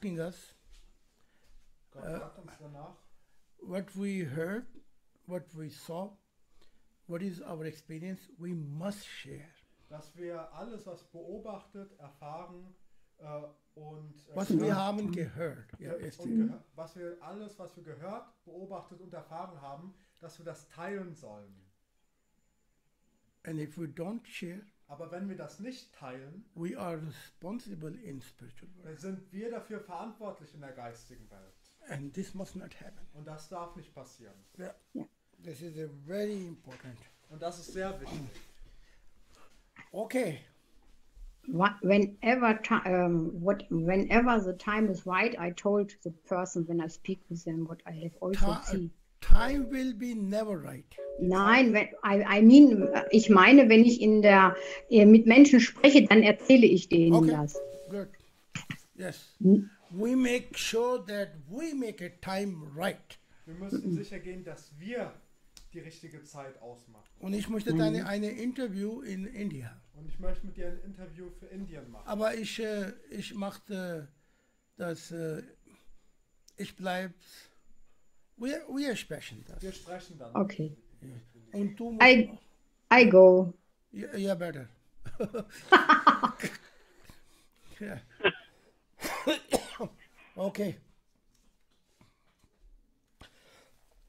asking us uh, what we heard, what we saw, what is our experience, we must share. Dass wir alles, was beobachtet, erfahren äh, und äh, was wir haben gehört, ja, gehört, was wir alles, was wir gehört, beobachtet und erfahren haben, dass wir das teilen sollen. And if we don't share, aber wenn wir das nicht teilen, we are responsible in spiritual world. dann sind wir dafür verantwortlich in der geistigen Welt. And this must not happen. Und das darf nicht passieren. Yeah. This is very important. Und das ist sehr wichtig. Okay. Whenever, um, what, whenever the time is right, I told the person when I speak with them what I have also seen. Time will be never right. Nein, wenn, I, I mean, ich meine, wenn ich in der, äh, mit Menschen spreche, dann erzähle ich denen okay. das. Good. Yes. Hm? We make sure that we make a time right. Wir müssen sicher gehen, dass wir die richtige Zeit ausmachen. Und ich möchte mhm. eine, Interview in Indien. Und ich möchte mit dir ein Interview für Indien machen. Aber ich, äh, ich machte das, äh, ich bleibe We are, we are sprechen das. Wir sprechen dann. Okay. Und du I, I go. Yeah, yeah better. yeah. okay.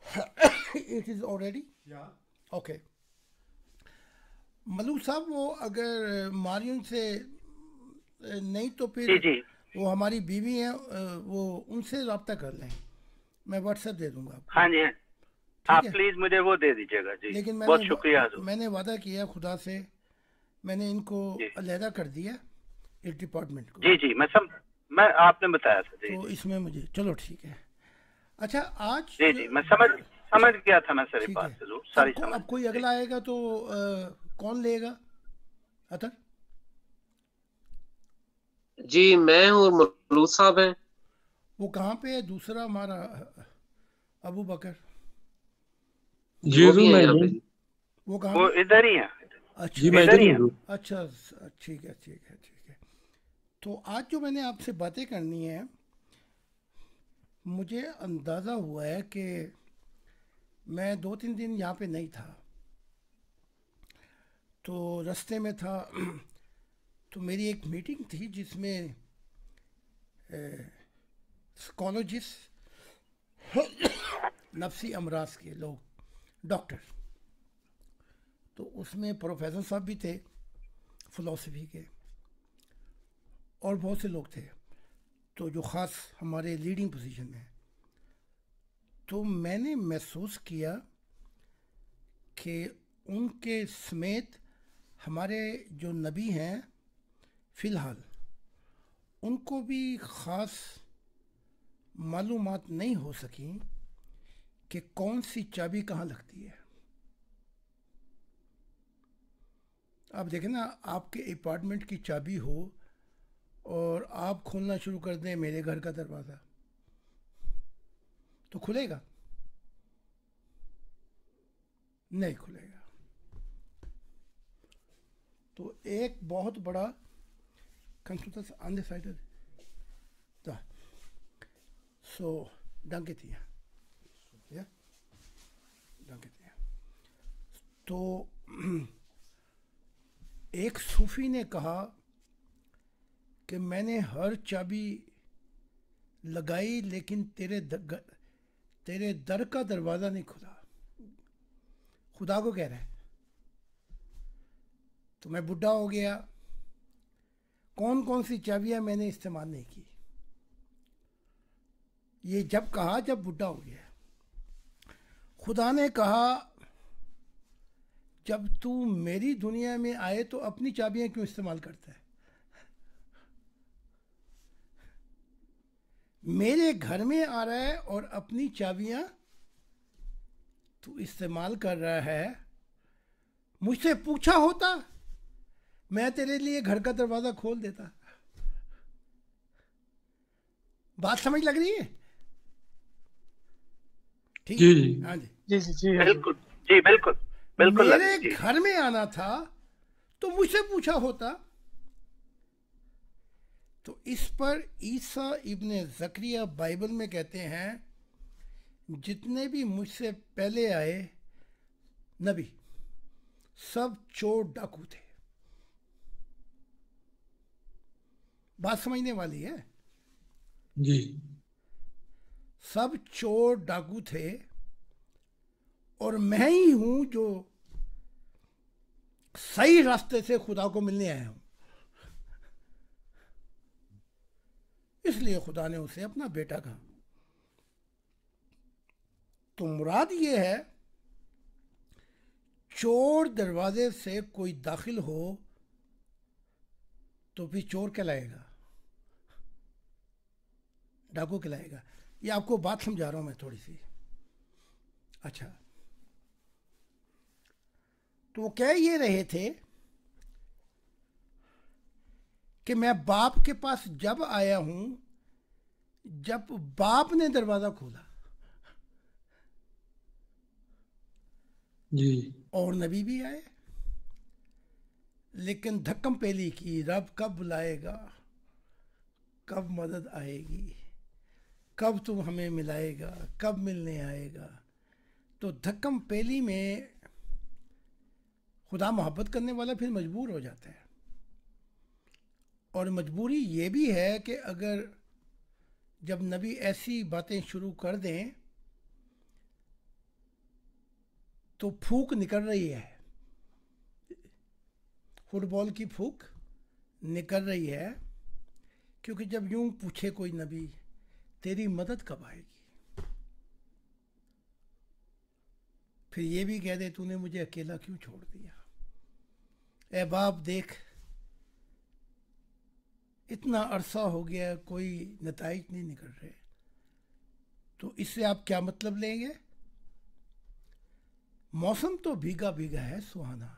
it is already? Yeah. Okay. Malu साहब वो अगर Marian से नहीं तो फिर वो हमारी बीवी हैं वो उनसे रबता कर लें मैं व्हाट्सएप दे दूंगा आपको हाँ जी हाँ। आप प्लीज मुझे वो दे दीजिएगा जी लेकिन मैंने बहुत शुक्रिया मैंने वादा किया खुदा से मैंने इनको अलहदा कर दिया इस डिपार्टमेंट को जी जी मैं सम मैं आपने बताया था जी तो जी। इसमें मुझे चलो ठीक है अच्छा आज जी जी मैं समझ समझ गया था मैं सर सारी समझ अब कोई अगला आएगा तो कौन लेगा अतर जी मैं और मलूद साहब हैं वो कहाँ पे है दूसरा हमारा अबू बकर वो कहाँ वो इधर ही है अच्छा इधर ही है अच्छा ठीक है ठीक है ठीक है तो आज जो मैंने आपसे बातें करनी है मुझे अंदाज़ा हुआ है कि मैं दो तीन दिन यहाँ पे नहीं था तो रास्ते में था तो मेरी एक मीटिंग थी जिसमें स्कॉलोजिस्ट नफसी अमराज के लोग डॉक्टर तो उसमें प्रोफेसर साहब भी थे फलोसफी के और बहुत से लोग थे तो जो ख़ास हमारे लीडिंग पोजीशन में तो मैंने महसूस किया कि उनके समेत हमारे जो नबी हैं फ़िलहाल उनको भी ख़ास मालूम नहीं हो सकी कि कौन सी चाबी कहाँ लगती है आप देखें ना आपके अपार्टमेंट की चाबी हो और आप खोलना शुरू कर दें मेरे घर का दरवाज़ा तो खुलेगा नहीं खुलेगा तो एक बहुत बड़ा कंस्यूटर अनडिसाइडेड है Så, danke dir. Ja? Danke dir. तो एक सूफी ने कहा कि मैंने हर चाबी लगाई लेकिन तेरे तेरे दर का दरवाज़ा नहीं खुला खुदा को कह रहे हैं तो मैं बुढ़ा हो गया कौन कौन सी चाबियाँ मैंने इस्तेमाल नहीं की ये जब कहा जब बुढ़ा हो गया खुदा ने कहा जब तू मेरी दुनिया में आए तो अपनी चाबियां क्यों इस्तेमाल करता है मेरे घर में आ रहा है और अपनी चाबियां तू इस्तेमाल कर रहा है मुझसे पूछा होता मैं तेरे लिए घर का दरवाज़ा खोल देता बात समझ लग रही है ठीक जी हाँ जी जी जी जी हाँ बिल्कुल जी बिल्कुल बिल्कुल मेरे घर में आना था तो मुझसे पूछा होता तो इस पर ईसा इब्ने जक्रिया बाइबल में कहते हैं जितने भी मुझसे पहले आए नबी सब चोर डाकू थे बात समझने वाली है जी सब चोर डाकू थे और मैं ही हूं जो सही रास्ते से खुदा को मिलने आया हूं इसलिए खुदा ने उसे अपना बेटा कहा तो मुराद ये है चोर दरवाजे से कोई दाखिल हो तो भी चोर कहलाएगा डाकू कहलाएगा ये आपको बात समझा रहा हूं मैं थोड़ी सी अच्छा तो वो कह ये रहे थे कि मैं बाप के पास जब आया हूं जब बाप ने दरवाजा खोला जी और नबी भी आए लेकिन धक्कम पेली की रब कब बुलाएगा कब मदद आएगी कब तू हमें मिलाएगा कब मिलने आएगा तो धक्कम पेली में खुदा मोहब्बत करने वाला फिर मजबूर हो जाता है और मजबूरी ये भी है कि अगर जब नबी ऐसी बातें शुरू कर दें तो फूक निकल रही है फुटबॉल की फूक निकल रही है क्योंकि जब यूं पूछे कोई नबी तेरी मदद कब आएगी फिर ये भी कह दे तूने मुझे अकेला क्यों छोड़ दिया ए बाप देख इतना अरसा हो गया कोई नतज नहीं निकल रहे तो इससे आप क्या मतलब लेंगे मौसम तो भीगा भीगा है सुहाना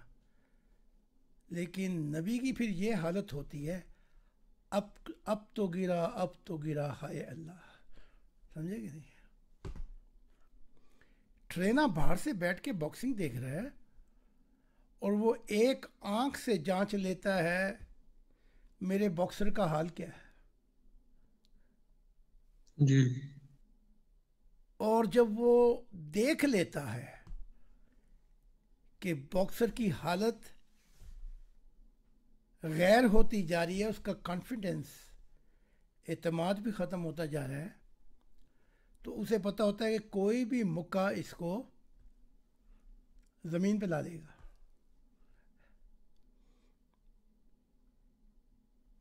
लेकिन नबी की फिर ये हालत होती है अब अब तो गिरा अब तो गिरा हाय अल्लाह समझे कि नहीं ट्रेना बाहर से बैठ के बॉक्सिंग देख रहा है और वो एक आंख से जांच लेता है मेरे बॉक्सर का हाल क्या है जी और जब वो देख लेता है कि बॉक्सर की हालत गैर होती जा रही है उसका कॉन्फिडेंस एतमाद भी ख़त्म होता जा रहा है तो उसे पता होता है कि कोई भी मुक्का इसको ज़मीन पे ला देगा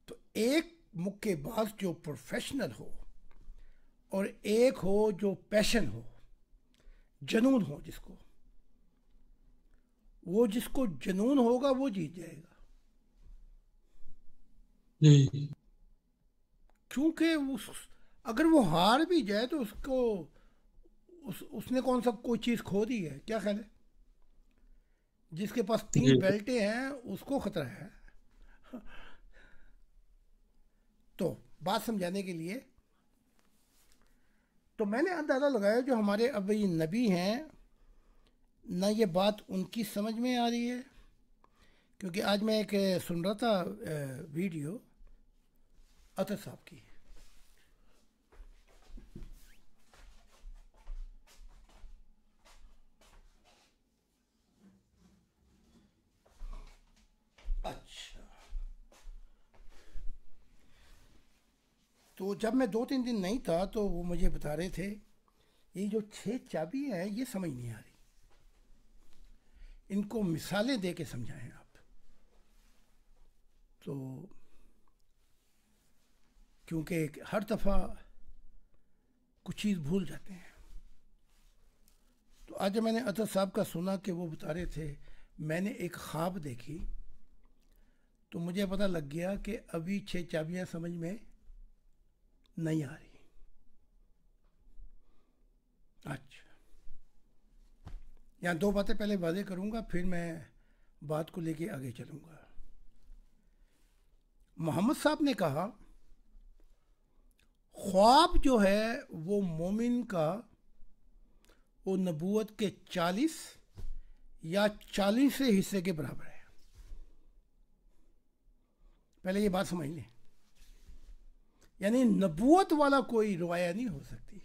तो एक मुक्केबाज जो प्रोफेशनल हो और एक हो जो पैशन हो जनून हो जिसको वो जिसको जनून होगा वो जीत जाएगा क्योंकि उस अगर वो हार भी जाए तो उसको उस उसने कौन सा कोई चीज़ खो दी है क्या ख्याल है जिसके पास तीन बेल्टे हैं उसको खतरा है तो बात समझाने के लिए तो मैंने अंदाज़ा लगाया जो हमारे अब ये नबी हैं ना ये बात उनकी समझ में आ रही है क्योंकि आज मैं एक सुन रहा था वीडियो अतर साहब की तो जब मैं दो तीन दिन नहीं था तो वो मुझे बता रहे थे ये जो छह चाबी हैं ये समझ नहीं आ रही इनको मिसालें दे के समझाएं आप तो क्योंकि हर दफ़ा कुछ चीज़ भूल जाते हैं तो आज मैंने अतर साहब का सुना कि वो बता रहे थे मैंने एक ख्वाब देखी तो मुझे पता लग गया कि अभी छः चाबियां समझ में नहीं आ रही अच्छा यहाँ दो बातें पहले वादे करूँगा फिर मैं बात को लेके आगे चलूँगा मोहम्मद साहब ने कहा ख्वाब जो है वो मोमिन का वो नबूत के चालीस या चालीस हिस्से के बराबर है पहले ये बात समझ लें यानी नबूत वाला कोई रवाया नहीं हो सकती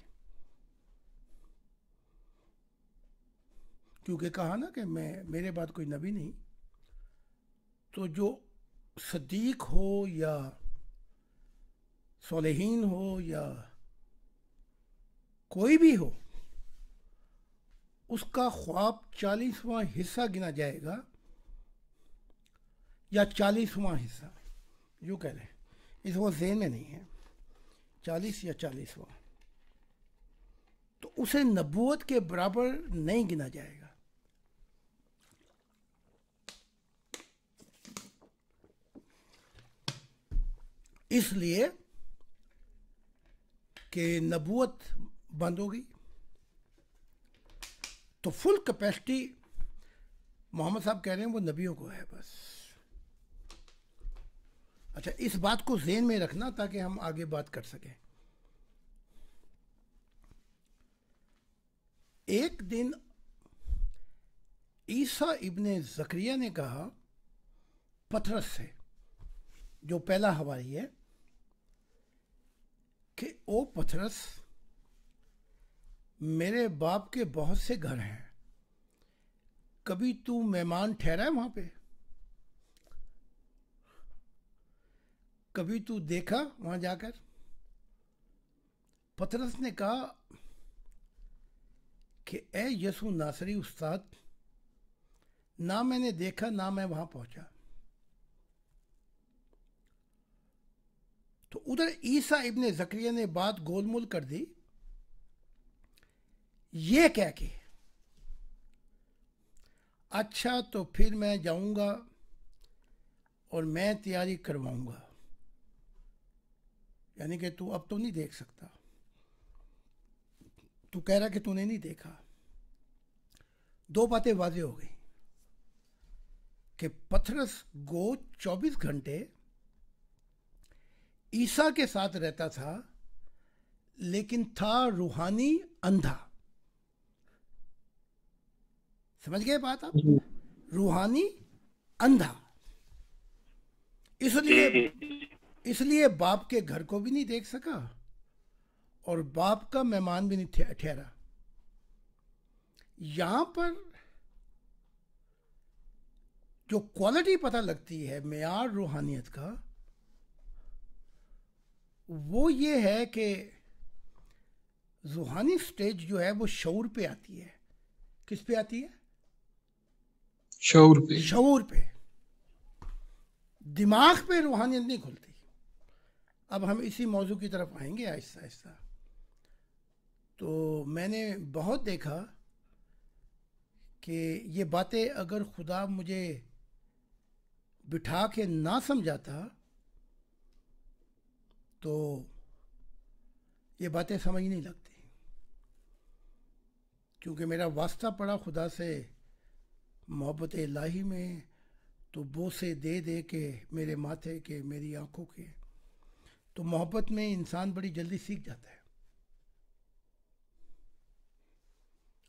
क्योंकि कहा ना कि मैं मेरे बाद कोई नबी नहीं तो जो सदीक हो या सोलहन हो या कोई भी हो उसका ख्वाब चालीसवां हिस्सा गिना जाएगा या चालीसवां हिस्सा जो कह रहे हैं इस वो जेन में नहीं है चालीस या चालीसवा तो उसे नबूत के बराबर नहीं गिना जाएगा इसलिए कि नबूत बंद हो गई तो फुल कैपेसिटी मोहम्मद साहब कह रहे हैं वो नबियों को है बस अच्छा इस बात को जेन में रखना ताकि हम आगे बात कर सकें एक दिन ईसा इब्ने जक्रिया ने कहा पथरस से जो पहला हवाई है कि ओ पथरस मेरे बाप के बहुत से घर हैं कभी तू मेहमान ठहरा है वहाँ पे कभी तू देखा वहां जाकर पथरस ने कहा कि ए यसु नासरी उस्ताद ना मैंने देखा ना मैं वहां पहुंचा तो उधर ईसा इबन जक्रिया ने बात गोलमोल कर दी ये कह के अच्छा तो फिर मैं जाऊंगा और मैं तैयारी करवाऊंगा यानी कि तू अब तो नहीं देख सकता तू कह रहा कि तूने नहीं देखा दो बातें वाजे हो गई कि पथरस गो 24 घंटे ईसा के साथ रहता था लेकिन था रूहानी अंधा समझ गए बात आप रूहानी अंधा इसलिए इसलिए बाप के घर को भी नहीं देख सका और बाप का मेहमान भी नहीं ठहरा यहां पर जो क्वालिटी पता लगती है मैार रूहानियत का वो ये है कि रूहानी स्टेज जो है वो शौर पे आती है किस पे आती है शौर पे शौर पे दिमाग पे रूहानियत नहीं खुलती अब हम इसी मौजू की तरफ आएंगे आहिस्ता आहिस्ता तो मैंने बहुत देखा कि ये बातें अगर खुदा मुझे बिठा के ना समझाता तो ये बातें समझ नहीं लगती क्योंकि मेरा वास्ता पड़ा खुदा से मोहब्बत लाही में तो बोसे दे दे के मेरे माथे के मेरी आँखों के तो मोहब्बत में इंसान बड़ी जल्दी सीख जाता है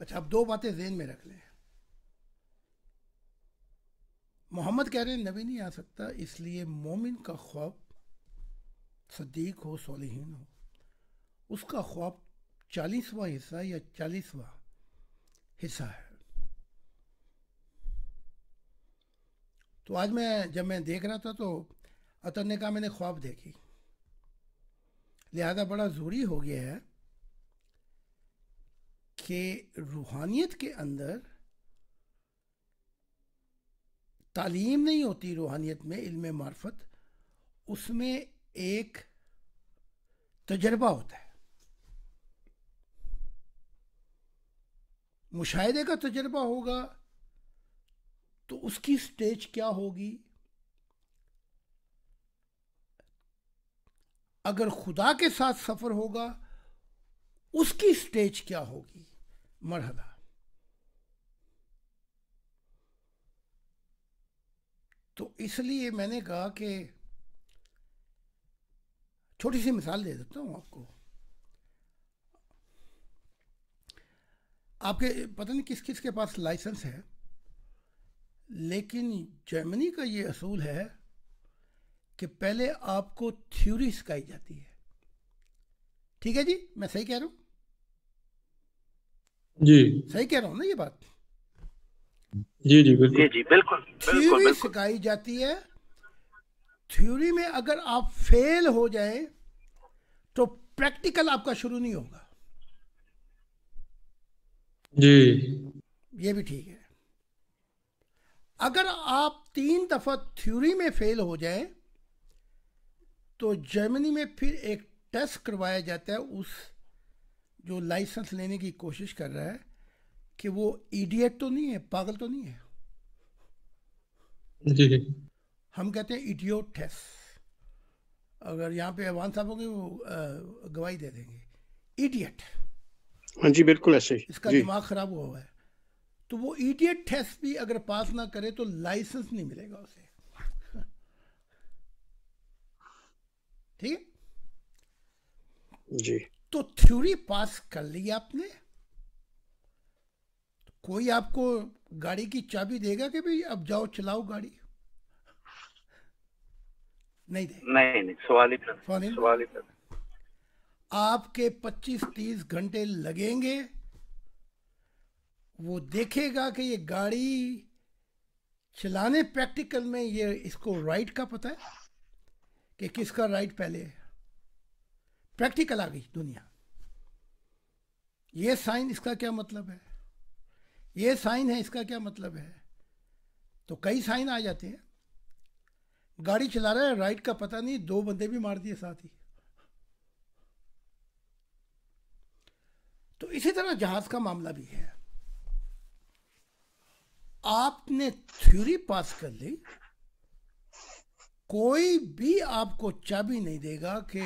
अच्छा अब दो बातें जेन में रख लें मोहम्मद कह रहे हैं नबी नहीं आ सकता इसलिए मोमिन का ख्वाब सदीक हो सोलहीन हो उसका ख्वाब चालीसवा हिस्सा या चालीसवा हिस्सा है तो आज मैं जब मैं देख रहा था तो अतर ने कहा मैंने ख्वाब देखी लिहाजा बड़ा ज़रूरी हो गया है कि रूहानियत के अंदर तालीम नहीं होती रूहानियत में इल्म मार्फत उसमें एक तजर्बा होता है मुशाहे का तजर्बा होगा तो उसकी स्टेज क्या होगी अगर खुदा के साथ सफ़र होगा उसकी स्टेज क्या होगी मरहला तो इसलिए मैंने कहा कि छोटी सी मिसाल दे देता हूं आपको आपके पता नहीं किस किस के पास लाइसेंस है लेकिन जर्मनी का ये असूल है कि पहले आपको थ्योरी सिखाई जाती है ठीक है जी मैं सही कह रहा हूं जी सही कह रहा हूं ना ये बात जी जी बिल्कुल जी बिल्कुल थ्योरी सिखाई जाती है थ्योरी में अगर आप फेल हो जाए तो प्रैक्टिकल आपका शुरू नहीं होगा जी ये भी ठीक है अगर आप तीन दफा थ्योरी में फेल हो जाए तो जर्मनी में फिर एक टेस्ट करवाया जाता है उस जो लाइसेंस लेने की कोशिश कर रहा है कि वो इडियट तो नहीं है पागल तो नहीं है जी जी हम कहते हैं इडियोट टेस्ट अगर यहाँ पे अवान साहब होंगे वो गवाही दे देंगे इडियट हाँ जी बिल्कुल ऐसे ही इसका दिमाग खराब हुआ हुआ है तो वो इडियट टेस्ट भी अगर पास ना करे तो लाइसेंस नहीं मिलेगा उसे ठीक है जी तो थ्योरी पास कर ली आपने तो कोई आपको गाड़ी की चाबी देगा कि भाई अब जाओ चलाओ गाड़ी नहीं देगा नहीं नहीं सवाल ही सवाल ही आपके 25-30 घंटे लगेंगे वो देखेगा कि ये गाड़ी चलाने प्रैक्टिकल में ये इसको राइट का पता है कि किसका राइट पहले है प्रैक्टिकल आ गई दुनिया ये साइन इसका क्या मतलब है ये साइन है इसका क्या मतलब है तो कई साइन आ जाते हैं गाड़ी चला रहा है राइट का पता नहीं दो बंदे भी मार दिए साथ ही तो इसी तरह जहाज का मामला भी है आपने थ्योरी पास कर ली कोई भी आपको चाबी नहीं देगा कि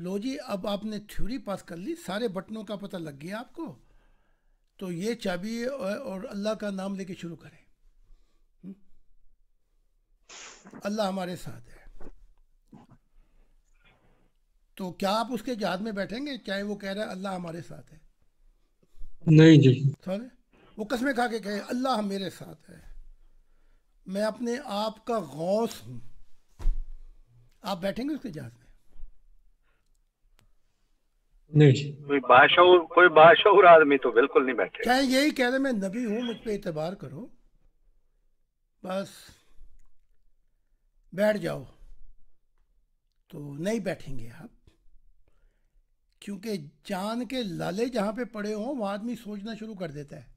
लो जी अब आपने थ्योरी पास कर ली सारे बटनों का पता लग गया आपको तो ये चाबी और अल्लाह का नाम लेके शुरू करें अल्लाह हमारे साथ है तो क्या आप उसके जहाज में बैठेंगे चाहे वो कह रहा है अल्लाह हमारे साथ है नहीं जी सॉरी वो कसमें खा के कहे अल्लाह मेरे साथ है मैं अपने आप का गौस हूँ आप बैठेंगे उसके जहाज में नहीं बाशूर कोई बाशूर आदमी तो बिल्कुल नहीं बैठे चाहे यही कह रहे मैं नबी हूँ मुझ पर इतबार करो बस बैठ जाओ तो नहीं बैठेंगे आप क्योंकि जान के लाले जहां पे पड़े हों वहां आदमी सोचना शुरू कर देता है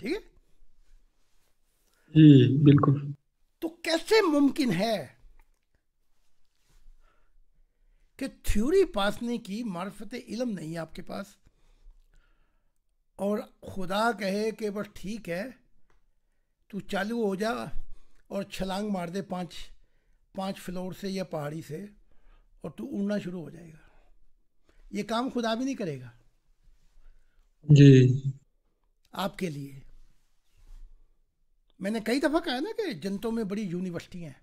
ठीक है जी बिल्कुल तो कैसे मुमकिन है कि थ्योरी पास नहीं की मार्फत इलम नहीं है आपके पास और खुदा कहे कि बस ठीक है तू चालू हो जा और छलांग मार दे पांच पांच फ्लोर से या पहाड़ी से और तू उड़ना शुरू हो जाएगा ये काम खुदा भी नहीं करेगा जी आपके लिए मैंने कई दफ़ा कहा ना कि जनतों में बड़ी यूनिवर्सिटी हैं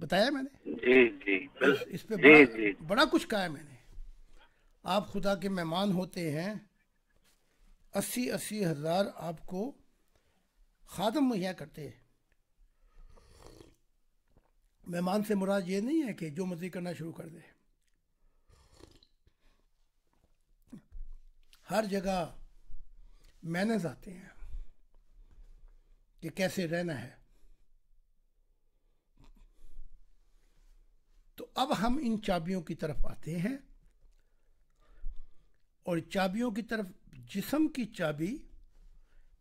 बताया मैंने जी जी इस, इस पे जी, बड़ा, जी। बड़ा कुछ कहा है मैंने आप खुदा के मेहमान होते हैं अस्सी अस्सी हज़ार आपको खादम मुहैया करते हैं मेहमान से मुराद ये नहीं है कि जो मर्जी करना शुरू कर दे हर जगह मैनेज आते हैं कि कैसे रहना है तो अब हम इन चाबियों की तरफ आते हैं और चाबियों की तरफ जिसम की चाबी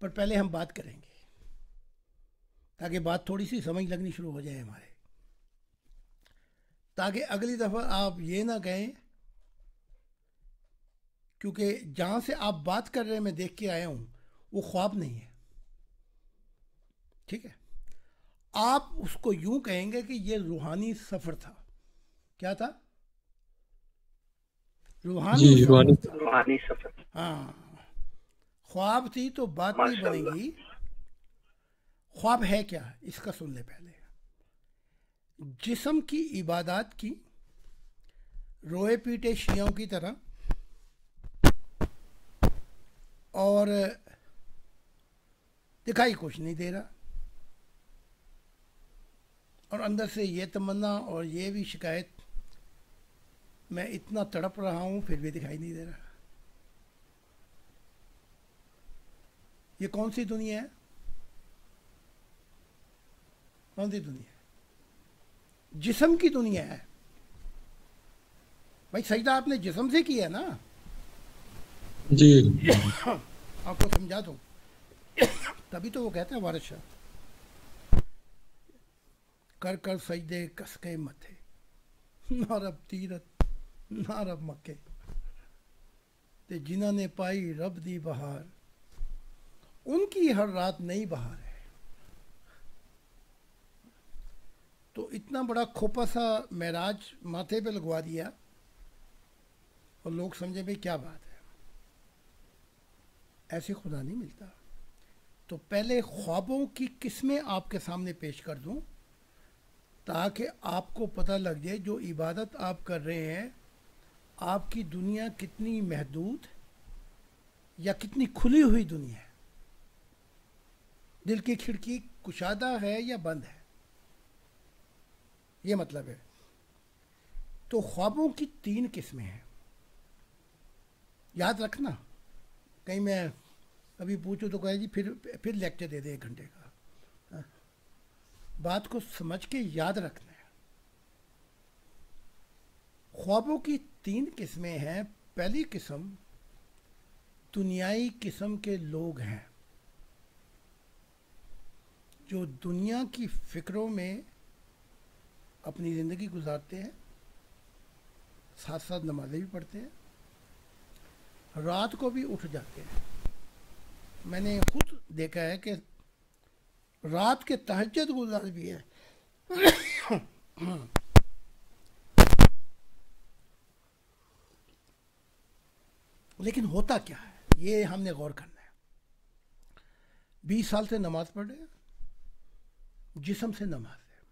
पर पहले हम बात करेंगे ताकि बात थोड़ी सी समझ लगनी शुरू हो जाए हमारे ताकि अगली दफ़ा आप ये ना कहें क्योंकि जहां से आप बात कर रहे हैं मैं देख के आया हूं वो ख्वाब नहीं है ठीक है आप उसको यूं कहेंगे कि यह रूहानी सफर था क्या था रूहानी सफर रूहानी सफर हाँ ख्वाब थी तो बात नहीं बनेगी ख्वाब है क्या इसका सुन ले पहले जिसम की इबादत की रोए पीटे शियों की तरह और दिखाई कुछ नहीं दे रहा और अंदर से ये तमन्ना और ये भी शिकायत मैं इतना तड़प रहा हूँ फिर भी दिखाई नहीं दे रहा ये कौन सी दुनिया है कौन सी दुनिया है जिसम की दुनिया है भाई सजदा आपने जिसम से किया ना जी आपको समझा दो तभी तो वो कहते हैं वारिश शाह कर कर सजदे कसके मथे ਨਾ तीरथ ਤੀਰਤ ਨਾ ਰੱਬ ਮੱਕੇ ਤੇ ने पाई रब दी बहार उनकी हर रात नई बहार है तो इतना बड़ा खोपा सा महराज माथे पे लगवा दिया और लोग समझे भाई क्या बात है ऐसे खुदा नहीं मिलता तो पहले ख्वाबों की किस्में आपके सामने पेश कर दूं ताकि आपको पता लग जाए जो इबादत आप कर रहे हैं आपकी दुनिया कितनी महदूद या कितनी खुली हुई दुनिया है दिल की खिड़की कुशादा है या बंद है ये मतलब है तो ख्वाबों की तीन किस्में हैं याद रखना कहीं मैं कभी पूछूं तो कहे जी फिर फिर लेक्चर दे दे एक घंटे का बात को समझ के याद रखना है ख्वाबों की तीन किस्में हैं पहली किस्म दुनियाई किस्म के लोग हैं जो दुनिया की फ़िक्रों में अपनी ज़िंदगी गुजारते हैं साथ साथ नमाज़ें भी पढ़ते हैं रात को भी उठ जाते हैं मैंने खुद देखा है कि रात के तहजद गुजार भी हैं लेकिन होता क्या है ये हमने गौर करना है बीस साल से नमाज पढ़ रहे जिसम से नमाज है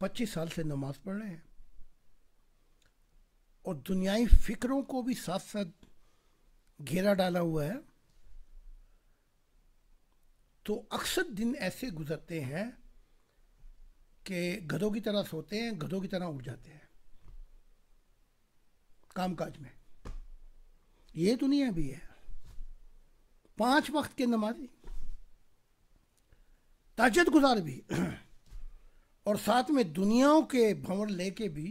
पच्चीस साल से नमाज पढ़ रहे हैं और दुनियाई फिक्रों को भी साथ साथ घेरा डाला हुआ है तो अक्सर दिन ऐसे गुजरते हैं कि गधों की तरह सोते हैं गधों की तरह उठ जाते हैं कामकाज में ये दुनिया भी है पांच वक्त के नमाजी ताजत गुजार भी और साथ में दुनियाओं के भंवर लेके भी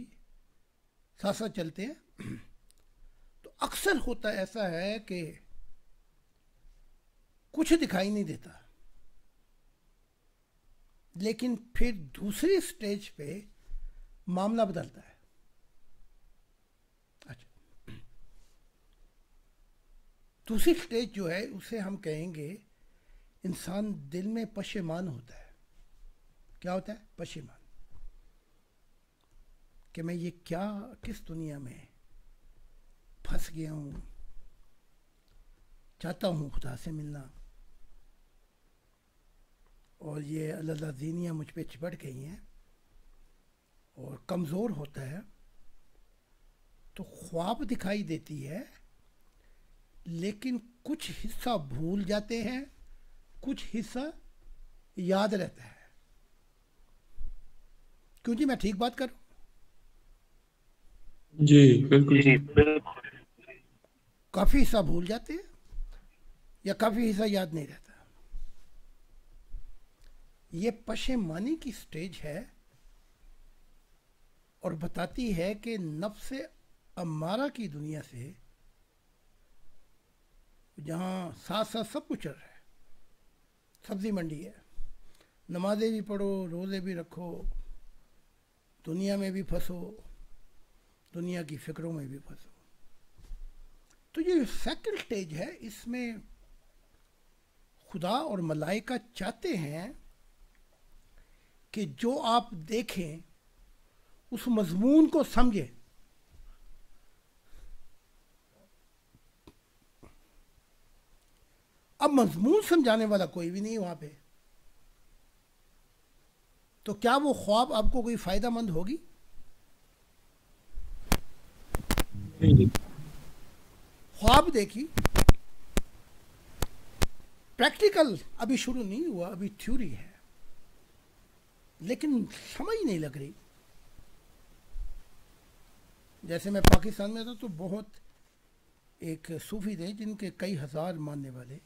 साथ साथ चलते हैं तो अक्सर होता ऐसा है कि कुछ दिखाई नहीं देता लेकिन फिर दूसरी स्टेज पे मामला बदलता है अच्छा दूसरी स्टेज जो है उसे हम कहेंगे इंसान दिल में पशेमान होता है क्या होता है पशेमान कि मैं ये क्या किस दुनिया में फंस गया हूँ चाहता हूँ खुदा से मिलना और ये अल्लाह दीनियाँ मुझ पर चिपट गई हैं और कमज़ोर होता है तो ख्वाब दिखाई देती है लेकिन कुछ हिस्सा भूल जाते हैं कुछ हिस्सा याद रहता है क्यों जी मैं ठीक बात करूं जी बिल्कुल काफ़ी हिस्सा भूल जाते हैं या काफ़ी हिस्सा याद नहीं रहता ये पशेमानी की स्टेज है और बताती है कि नफ्स अमारा की दुनिया से जहाँ साथ साथ सब कुछ चल रहा है सब्ज़ी मंडी है नमाजें भी पढ़ो रोज़े भी रखो दुनिया में भी फंसो दुनिया की फिक्रों में भी फंसो तो ये सेकंड स्टेज है इसमें खुदा और मलाइका चाहते हैं कि जो आप देखें उस मजमून को समझें अब मजमून समझाने वाला कोई भी नहीं वहां पे तो क्या वो ख्वाब आपको कोई फायदा मंद होगी ख्वाब देखी प्रैक्टिकल अभी शुरू नहीं हुआ अभी थ्योरी है लेकिन समझ नहीं लग रही जैसे मैं पाकिस्तान में था तो बहुत एक सूफ़ी थे जिनके कई हज़ार मानने वाले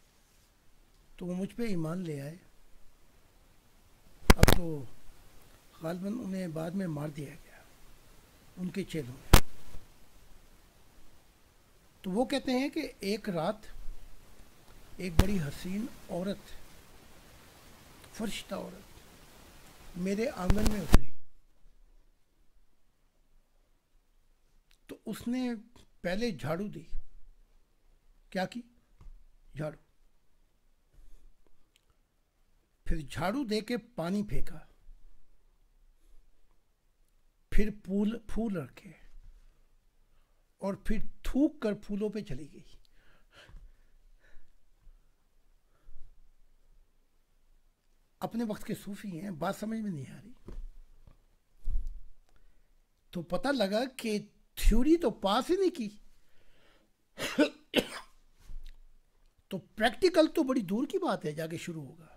तो वो मुझ पर ईमान ले आए अब तो गालबन उन्हें बाद में मार दिया गया उनके चेलों में तो वो कहते हैं कि एक रात एक बड़ी हसीन औरत फरिश्ता औरत मेरे आंगन में उतरी तो उसने पहले झाड़ू दी क्या की झाड़ू फिर झाड़ू दे के पानी फेंका फिर फूल फूल रखे और फिर थूक कर फूलों पे चली गई अपने वक्त के सूफी हैं बात समझ में नहीं आ रही तो पता लगा कि थ्योरी तो पास ही नहीं की तो प्रैक्टिकल तो बड़ी दूर की बात है जाके शुरू होगा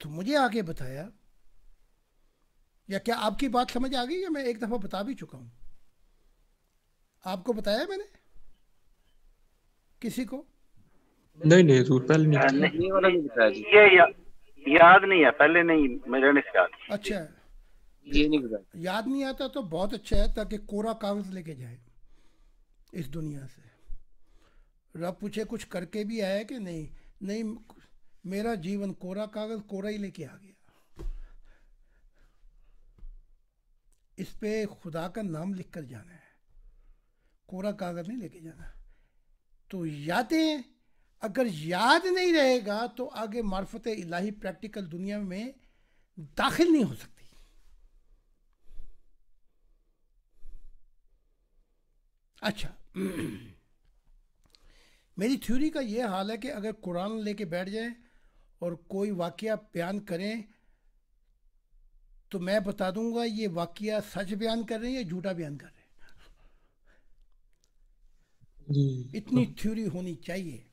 तो मुझे आगे बताया या क्या आपकी बात समझ आ गई या मैं एक दफ़ा बता भी चुका हूं आपको बताया मैंने किसी को नहीं नहीं जरूर पहले नहीं नहीं वाला नहीं बताया जी ये या, याद नहीं है पहले नहीं मेरे ने याद अच्छा ये नहीं बताया याद नहीं आता तो बहुत अच्छा है ताकि कोरा कागज लेके जाए इस दुनिया से रब पूछे कुछ करके भी आया कि नहीं नहीं मेरा जीवन कोरा कागज कोरा ही लेके आ गया इस पे खुदा का नाम लिख कर जाना है कोरा कागज नहीं लेके जाना तो यादें अगर याद नहीं रहेगा तो आगे मार्फत इलाही प्रैक्टिकल दुनिया में दाखिल नहीं हो सकती अच्छा मेरी थ्योरी का यह हाल है कि अगर कुरान लेके बैठ जाए और कोई वाक़ बयान करें तो मैं बता दूंगा ये वाक़ सच बयान कर रहे हैं या झूठा बयान कर रहे हैं इतनी थ्योरी होनी चाहिए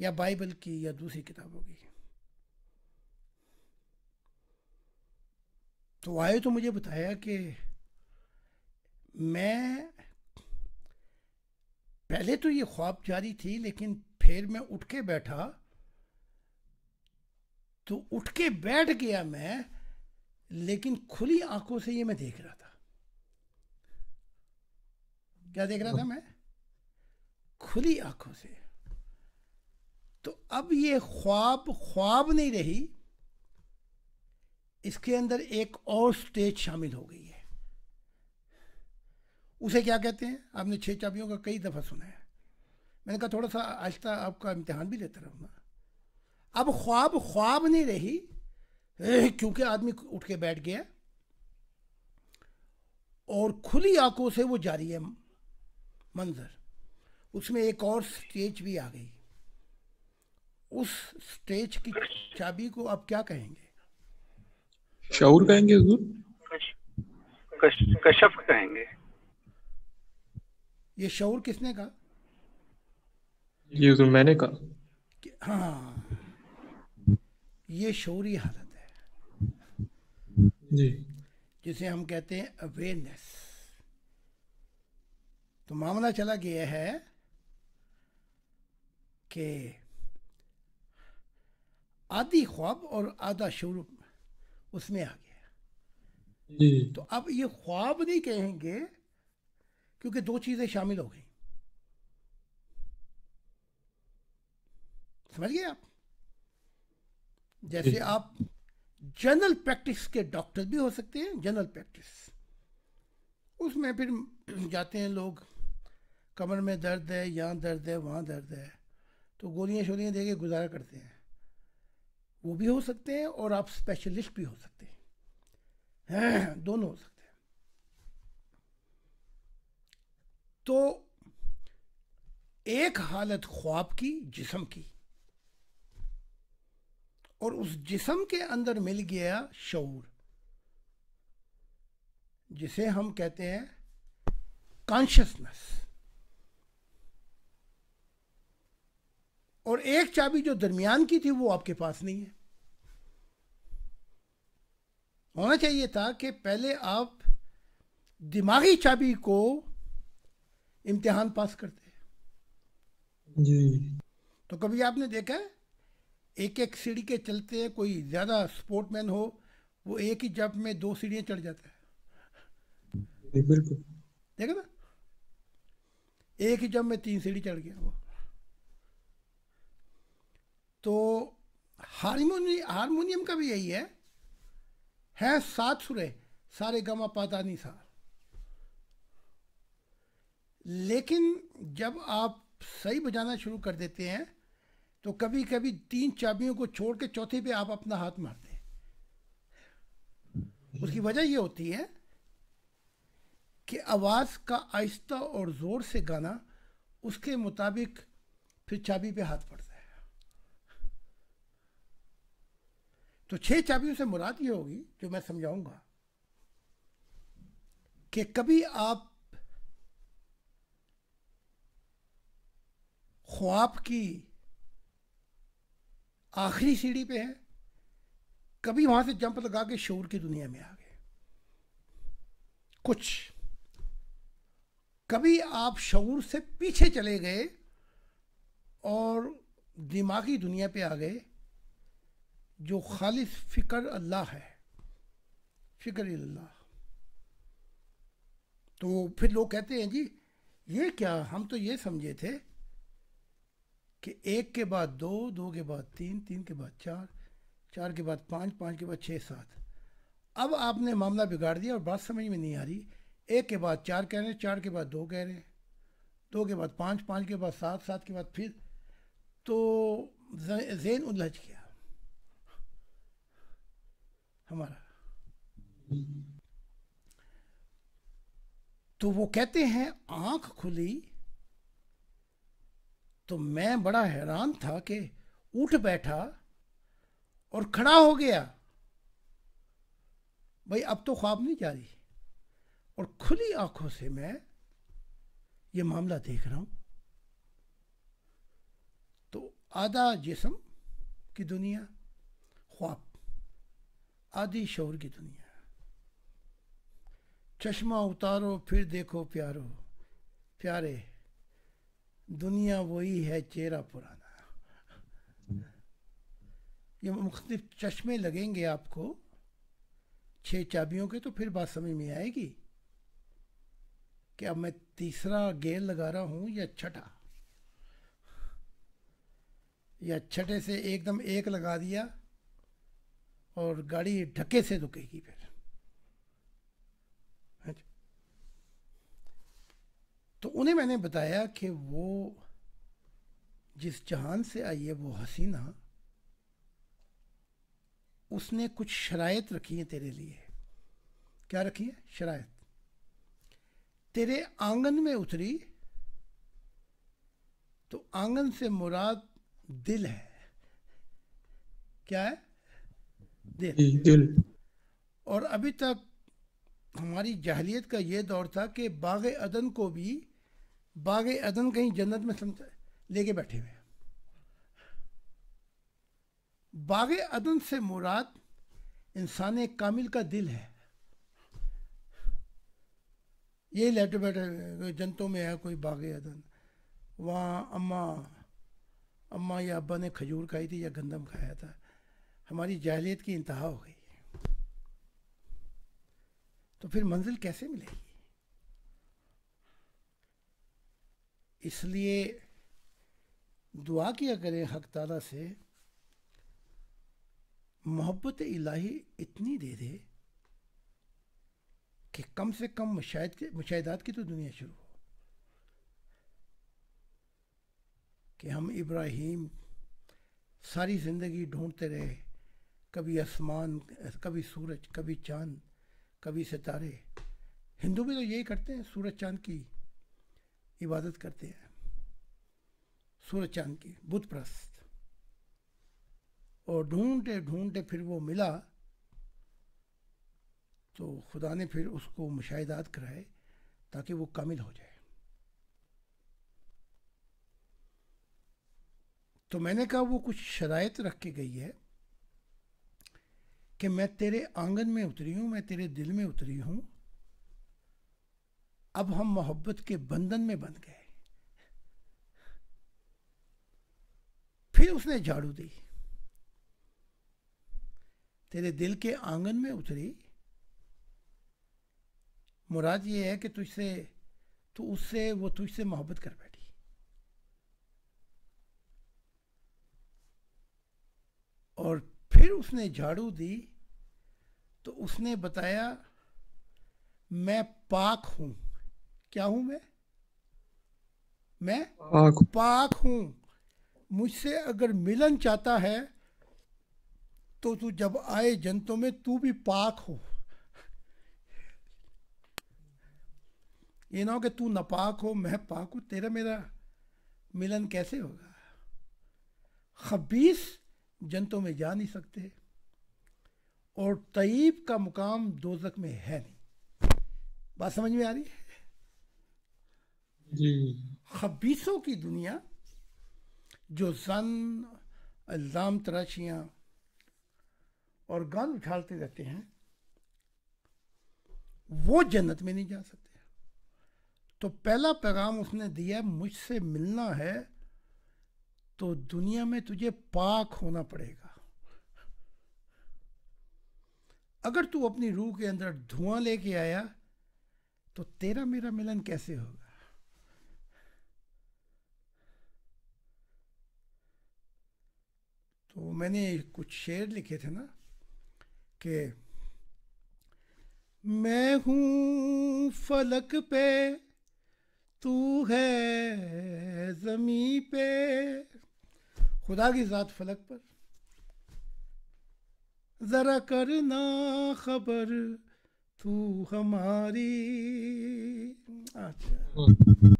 या बाइबल की या दूसरी किताबों की तो आए तो मुझे बताया कि मैं पहले तो ये ख्वाब जारी थी लेकिन फिर मैं उठ के बैठा तो उठ के बैठ गया मैं लेकिन खुली आंखों से ये मैं देख रहा था क्या देख रहा था मैं खुली आंखों से तो अब ये ख्वाब ख्वाब नहीं रही इसके अंदर एक और स्टेज शामिल हो गई है उसे क्या कहते हैं आपने छह चाबियों का कई दफ़ा सुना है मैंने कहा थोड़ा सा आहिस्ता आपका इम्तिहान भी लेता रहूंगा अब ख्वाब ख्वाब नहीं रही क्योंकि आदमी उठ के बैठ गया और खुली आंखों से वो जारी है मंजर उसमें एक और स्टेज भी आ गई उस स्टेज की चाबी को आप क्या कहेंगे शौर कहेंगे कश, कशफ कहेंगे ये शौर किसने कहा ये तो मैंने कहा हाँ ये शौरी हालत है जी जिसे हम कहते हैं अवेयरनेस तो मामला चला गया है कि आधी ख्वाब और आधा शुरू उसमें आ गया तो अब ये ख्वाब नहीं कहेंगे क्योंकि दो चीजें शामिल हो गई समझ गए आप जैसे आप जनरल प्रैक्टिस के डॉक्टर भी हो सकते हैं जनरल प्रैक्टिस उसमें फिर जाते हैं लोग कमर में दर्द है यहाँ दर्द है वहाँ दर्द है तो गोलियाँ शोलियाँ दे के गुजारा करते हैं वो भी हो सकते हैं और आप स्पेशलिस्ट भी हो सकते हैं दोनों हो सकते हैं तो एक हालत ख्वाब की जिसम की और उस जिसम के अंदर मिल गया शऊर जिसे हम कहते हैं कॉन्शियसनेस और एक चाबी जो दरमियान की थी वो आपके पास नहीं है होना चाहिए था कि पहले आप दिमागी चाबी को इम्तिहान पास करते जी तो कभी आपने देखा है एक एक सीढ़ी के चलते हैं कोई ज़्यादा स्पोर्टमैन हो वो एक ही जब में दो सीढ़ियां चढ़ जाता है बिल्कुल देखा ना एक ही जब में तीन सीढ़ी चढ़ गया वो तो हारमोनी हारमोनियम का भी यही है है सात सुरे सारे गमा नहीं सा लेकिन जब आप सही बजाना शुरू कर देते हैं तो कभी कभी तीन चाबियों को छोड़ के चौथी पे आप अपना हाथ मारते हैं उसकी वजह यह होती है कि आवाज़ का आहिस्ता और ज़ोर से गाना उसके मुताबिक फिर चाबी पे हाथ पड़ता तो छह चाबियों से मुराद ये होगी जो मैं समझाऊंगा कि कभी आप ख्वाब की आखिरी सीढ़ी पे हैं कभी वहां से जंप लगा के शोर की दुनिया में आ गए कुछ कभी आप शूर से पीछे चले गए और दिमागी दुनिया पे आ गए जो खालिफ फ़िक्र अल्लाह है फ़िक्र अल्लाह तो फिर लोग कहते हैं जी ये क्या हम तो ये समझे थे कि एक के बाद दो दो के बाद तीन तीन के बाद चार चार के बाद पाँच पाँच के बाद छः सात अब आपने मामला बिगाड़ दिया और बात समझ में नहीं आ रही एक के बाद चार कह रहे हैं चार के बाद दो कह रहे हैं दो के बाद पाँच पाँच के बाद सात सात के बाद फिर तो ज़ैन उलझ गया हमारा तो वो कहते हैं आंख खुली तो मैं बड़ा हैरान था कि उठ बैठा और खड़ा हो गया भाई अब तो ख्वाब नहीं जा रही और खुली आंखों से मैं ये मामला देख रहा हूं तो आधा जिसम की दुनिया ख्वाब आदि शोर की दुनिया चश्मा उतारो फिर देखो प्यारो प्यारे दुनिया वही है चेहरा पुराना ये मुख्त चश्मे लगेंगे आपको छह चाबियों के तो फिर बात समझ में आएगी कि अब मैं तीसरा गेयर लगा रहा हूं या छठा या छठे से एकदम एक लगा दिया और गाड़ी ढके से रुकेगी तो फिर हाँ तो उन्हें मैंने बताया कि वो जिस जहान से आई है वो हसीना उसने कुछ शरायत रखी है तेरे लिए क्या रखी है शरायत तेरे आंगन में उतरी तो आंगन से मुराद दिल है क्या है दिल और अभी तक हमारी जहलीत का ये दौर था कि बाग अदन को भी बाग अदन कहीं जन्नत में समझ लेके बैठे हुए बाग अदन से मुराद इंसान कामिल का दिल है ये लेटे बैठे जनतों में है कोई बाग अदन वहाँ अम्मा अम्मा या अब्बा ने खजूर खाई थी या गंदम खाया था हमारी जाहलीत की इंतहा हो गई तो फिर मंजिल कैसे मिलेगी इसलिए दुआ किया करें हक ताला से मोहब्बत इलाही इतनी दे दे कि कम से कम मुशाहद मुशाहदात की तो दुनिया शुरू हो कि हम इब्राहिम सारी ज़िंदगी ढूंढते रहे कभी आसमान कभी सूरज कभी चांद कभी सितारे हिंदू भी तो यही करते हैं सूरज चांद की इबादत करते हैं सूरज चांद की बुध प्रस्त और ढूंढते ढूंढते फिर वो मिला तो खुदा ने फिर उसको मुशाहदात कराए ताकि वो कामिल हो जाए तो मैंने कहा वो कुछ शराय रख के गई है कि मैं तेरे आंगन में उतरी हूं मैं तेरे दिल में उतरी हूं अब हम मोहब्बत के बंधन में बन गए फिर उसने झाड़ू दी तेरे दिल के आंगन में उतरी मुराद ये है कि तुझसे तो उससे वो तुझसे मोहब्बत कर बैठी और फिर उसने झाड़ू दी तो उसने बताया मैं पाक हूं क्या हूं मैं मैं पाक, पाक हूं मुझसे अगर मिलन चाहता है तो तू जब आए जनतों में तू भी पाक हो ये ना हो कि तू नापाक हो मैं पाक हूं तेरा मेरा मिलन कैसे होगा खबीस जनतों में जा नहीं सकते और तयीब का मुकाम दोजक में है नहीं बात समझ में आ रही है खबीसों की दुनिया जो जन इल्ज़ाम तराशियाँ और गन उछालते रहते हैं वो जन्नत में नहीं जा सकते तो पहला पैगाम उसने दिया मुझसे मिलना है तो दुनिया में तुझे पाक होना पड़ेगा अगर तू अपनी रूह के अंदर धुआं लेके आया तो तेरा मेरा मिलन कैसे होगा तो मैंने कुछ शेर लिखे थे ना कि मैं हूं फलक पे तू है जमी पे खुदा की ज़ात फलक पर ज़रा करना खबर तू हमारी अच्छा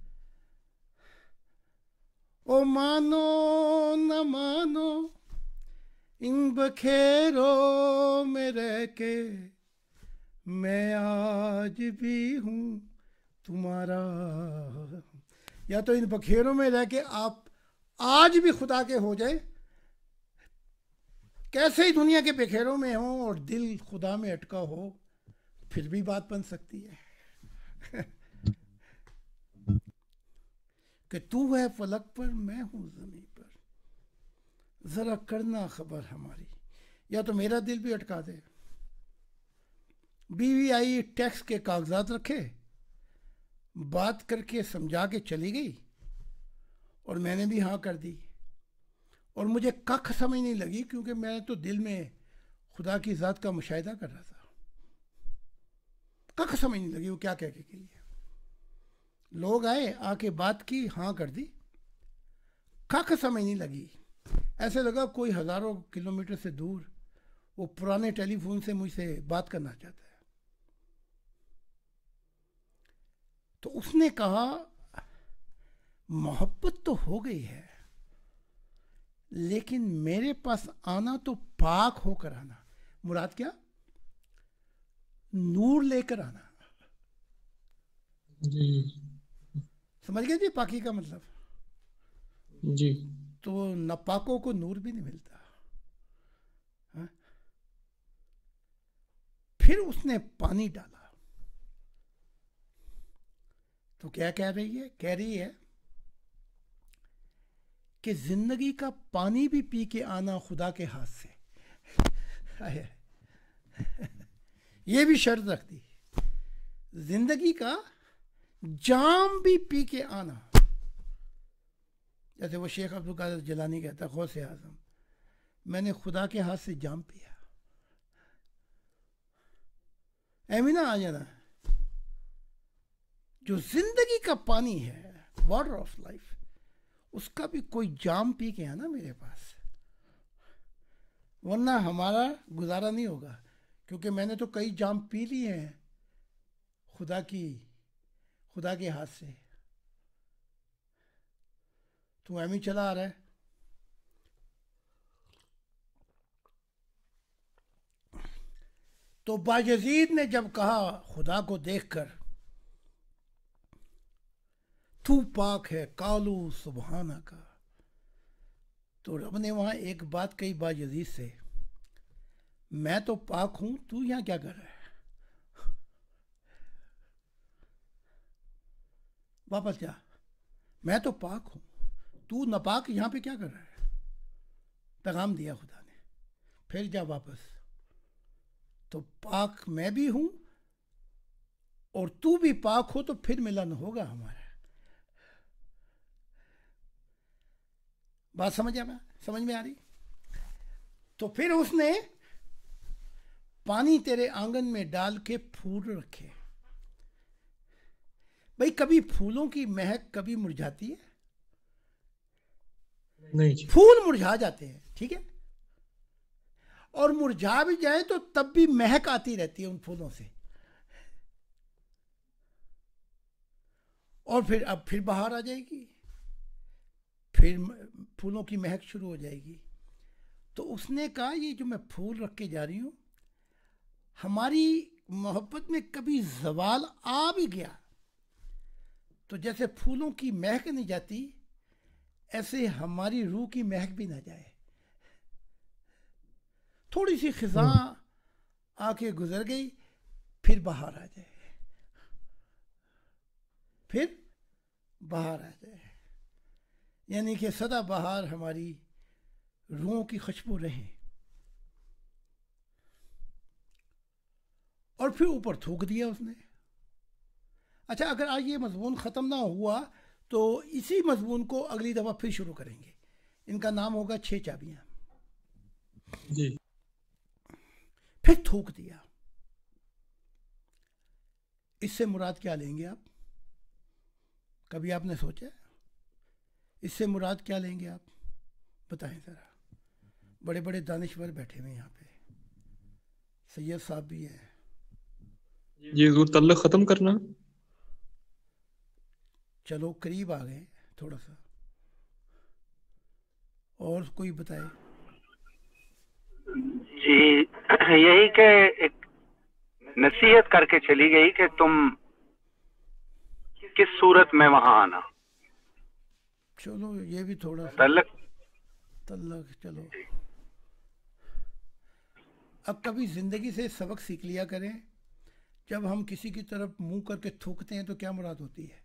ओ मानो न मानो इन बखेरों में रह के मैं आज भी हूं तुम्हारा या तो इन बखेरों में रह के आप आज भी खुदा के हो जाए कैसे ही दुनिया के बिखेरों में हो और दिल खुदा में अटका हो फिर भी बात बन सकती है कि तू है फलक पर मैं हूं जमीन पर जरा करना खबर हमारी या तो मेरा दिल भी अटका दे बीवीआई टैक्स के कागजात रखे बात करके समझा के चली गई और मैंने भी हाँ कर दी और मुझे कख समझ नहीं लगी क्योंकि मैं तो दिल में खुदा की ज़ात का मुशाहिदा कर रहा था कख समझ नहीं लगी वो क्या कह के लिए लोग आए आके बात की हाँ कर दी कख समझ नहीं लगी ऐसे लगा कोई हज़ारों किलोमीटर से दूर वो पुराने टेलीफोन से मुझसे बात करना चाहता है तो उसने कहा मोहब्बत तो हो गई है लेकिन मेरे पास आना तो पाक होकर आना मुराद क्या नूर लेकर आना जी समझ गए जी पाकी का मतलब जी तो नपाकों को नूर भी नहीं मिलता है? हाँ? फिर उसने पानी डाला तो क्या कह रही है कह रही है कि ज़िंदगी का पानी भी पी के आना खुदा के हाथ से ये भी शर्त रख दी जिंदगी का जाम भी पी के आना जैसे वो शेख अब्दुल कादर जलानी कहता से आजम मैंने खुदा के हाथ से जाम पिया एमिना आ जाना जो जिंदगी का पानी है वाटर ऑफ लाइफ उसका भी कोई जाम पी के आना मेरे पास वरना हमारा गुजारा नहीं होगा क्योंकि मैंने तो कई जाम पी लिए हैं खुदा की खुदा के हाथ से तो एम ही चला आ रहा है तो बाजीद ने जब कहा खुदा को देखकर तू पाक है कालू सुबहाना का तो रब ने वहाँ एक बात कही बाजीज से मैं तो पाक हूं तू यहाँ क्या कर रहा है वापस जा मैं तो पाक हूँ तू नपाक यहाँ पे क्या कर रहा है पैगाम दिया खुदा ने फिर जा वापस तो पाक मैं भी हूँ और तू भी पाक हो तो फिर मिलन होगा हमारा बात समझ आ समझ में आ रही तो फिर उसने पानी तेरे आंगन में डाल के फूल रखे भाई कभी फूलों की महक कभी मुरझाती है नहीं फूल मुरझा जाते हैं ठीक है और मुरझा भी जाए तो तब भी महक आती रहती है उन फूलों से और फिर अब फिर बाहर आ जाएगी फिर फूलों की महक शुरू हो जाएगी तो उसने कहा ये जो मैं फूल रख के जा रही हूँ हमारी मोहब्बत में कभी जवाल आ भी गया तो जैसे फूलों की महक नहीं जाती ऐसे हमारी रूह की महक भी ना जाए थोड़ी सी खिजा हम्म। आके गुजर गई फिर बाहर आ जाए फिर बाहर आ जाए यानी कि सदा बहार हमारी रूहों की खुशबू रहें और फिर ऊपर थूक दिया उसने अच्छा अगर आज ये मजमून ख़त्म ना हुआ तो इसी मजमून को अगली दफ़ा फिर शुरू करेंगे इनका नाम होगा छः चाबियाँ जी फिर थूक दिया इससे मुराद क्या लेंगे आप कभी आपने सोचा है इससे मुराद क्या लेंगे आप बताएं ज़रा बड़े बड़े दानश्वर बैठे हुए यहाँ पे सैयद साहब भी हैं ये जो तल्लक ख़त्म करना चलो करीब आ गए थोड़ा सा और कोई बताए जी यही के एक नसीहत करके चली गई कि तुम किस सूरत में वहां आना चलो ये भी थोड़ा तलक तलक चलो अब कभी ज़िंदगी से सबक सीख लिया करें जब हम किसी की तरफ मुंह करके थूकते हैं तो क्या मुराद होती है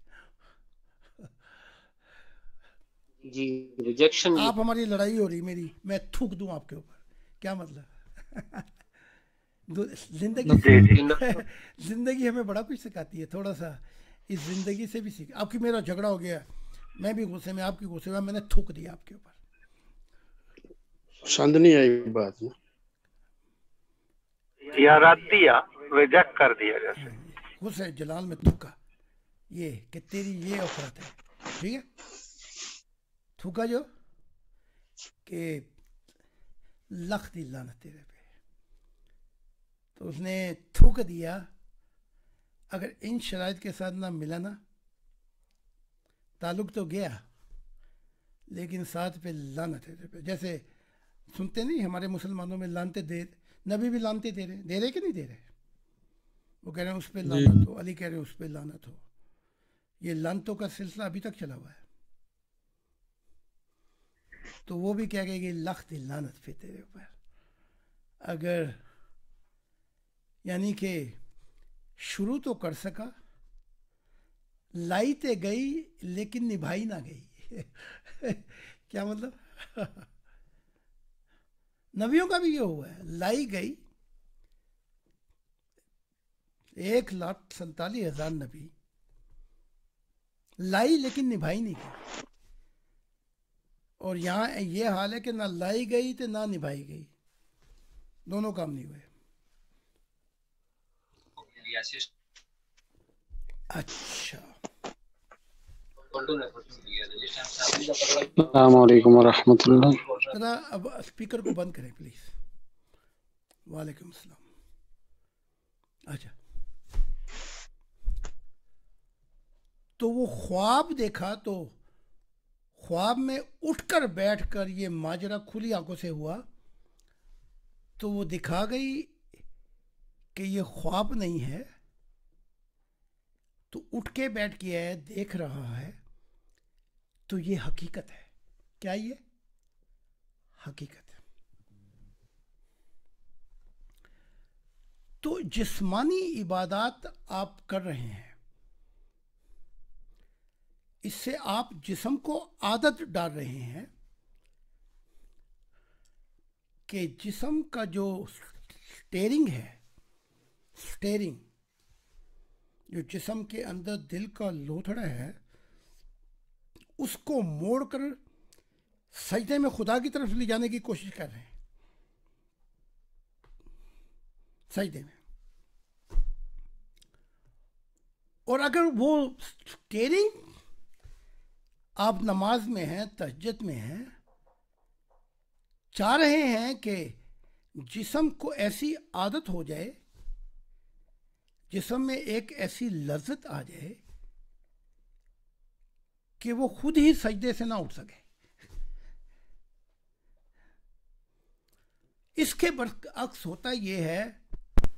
जी रिजेक्शन आप हमारी लड़ाई हो रही मेरी मैं थूक दूं आपके ऊपर क्या मतलब जिंदगी जिंदगी हमें बड़ा कुछ सिखाती है थोड़ा सा इस जिंदगी से भी सीख आपकी मेरा झगड़ा हो गया मैं भी गुस्से में आपकी गुस्से में मैंने थूक दिया आपके ऊपर संदनी आई बात ना या रद्द दिया रिजेक्ट कर दिया जैसे हाँ गुस्से जलाल में थूका ये कि तेरी ये औकात है ठीक है थूका जो कि लख दी लाना तेरे पे तो उसने थूक दिया अगर इन शराइ के साथ ना मिला ना ताल्लुक तो गया लेकिन साथ पे लानत है पे जैसे सुनते नहीं हमारे मुसलमानों में लानते दे नबी भी लानते दे रहे दे रहे कि नहीं दे रहे वो कह रहे हैं उस पर लानत हो अली कह रहे हैं उस पर लानत हो ये लानतों का सिलसिला अभी तक चला हुआ है तो वो भी क्या कहेगी लख्त लानत फिर तेरे ऊपर अगर यानी कि शुरू तो कर सका लाई ते गई लेकिन निभाई ना गई क्या मतलब नबियों का भी ये हुआ है लाई गई एक लाख सैतालीस हजार नबी लाई लेकिन निभाई नहीं गई और यहां ये हाल है कि ना लाई गई तो ना निभाई गई दोनों काम नहीं हुए अच्छा अब स्पीकर को बंद करें प्लीज वालेकुम अस्सलाम अच्छा तो वो ख्वाब देखा तो ख्वाब में उठकर बैठकर ये माजरा खुली आंखों से हुआ तो वो दिखा गई कि ये ख्वाब नहीं है तो उठ के बैठ गया है देख रहा है तो ये हकीकत है क्या ये हकीकत है तो जिस्मानी इबादत आप कर रहे हैं इससे आप जिसम को आदत डाल रहे हैं कि जिसम का जो स्टेरिंग है स्टेरिंग जो जिसम के अंदर दिल का लोथड़ा है उसको मोड़ कर सजदे में खुदा की तरफ ले जाने की कोशिश कर रहे हैं सजदे में और अगर वो स्टेरिंग आप नमाज में हैं तजत में हैं चाह रहे हैं कि जिसम को ऐसी आदत हो जाए जिसम में एक ऐसी लज्जत आ जाए कि वो खुद ही सजदे से ना उठ सके इसके अक्स होता यह है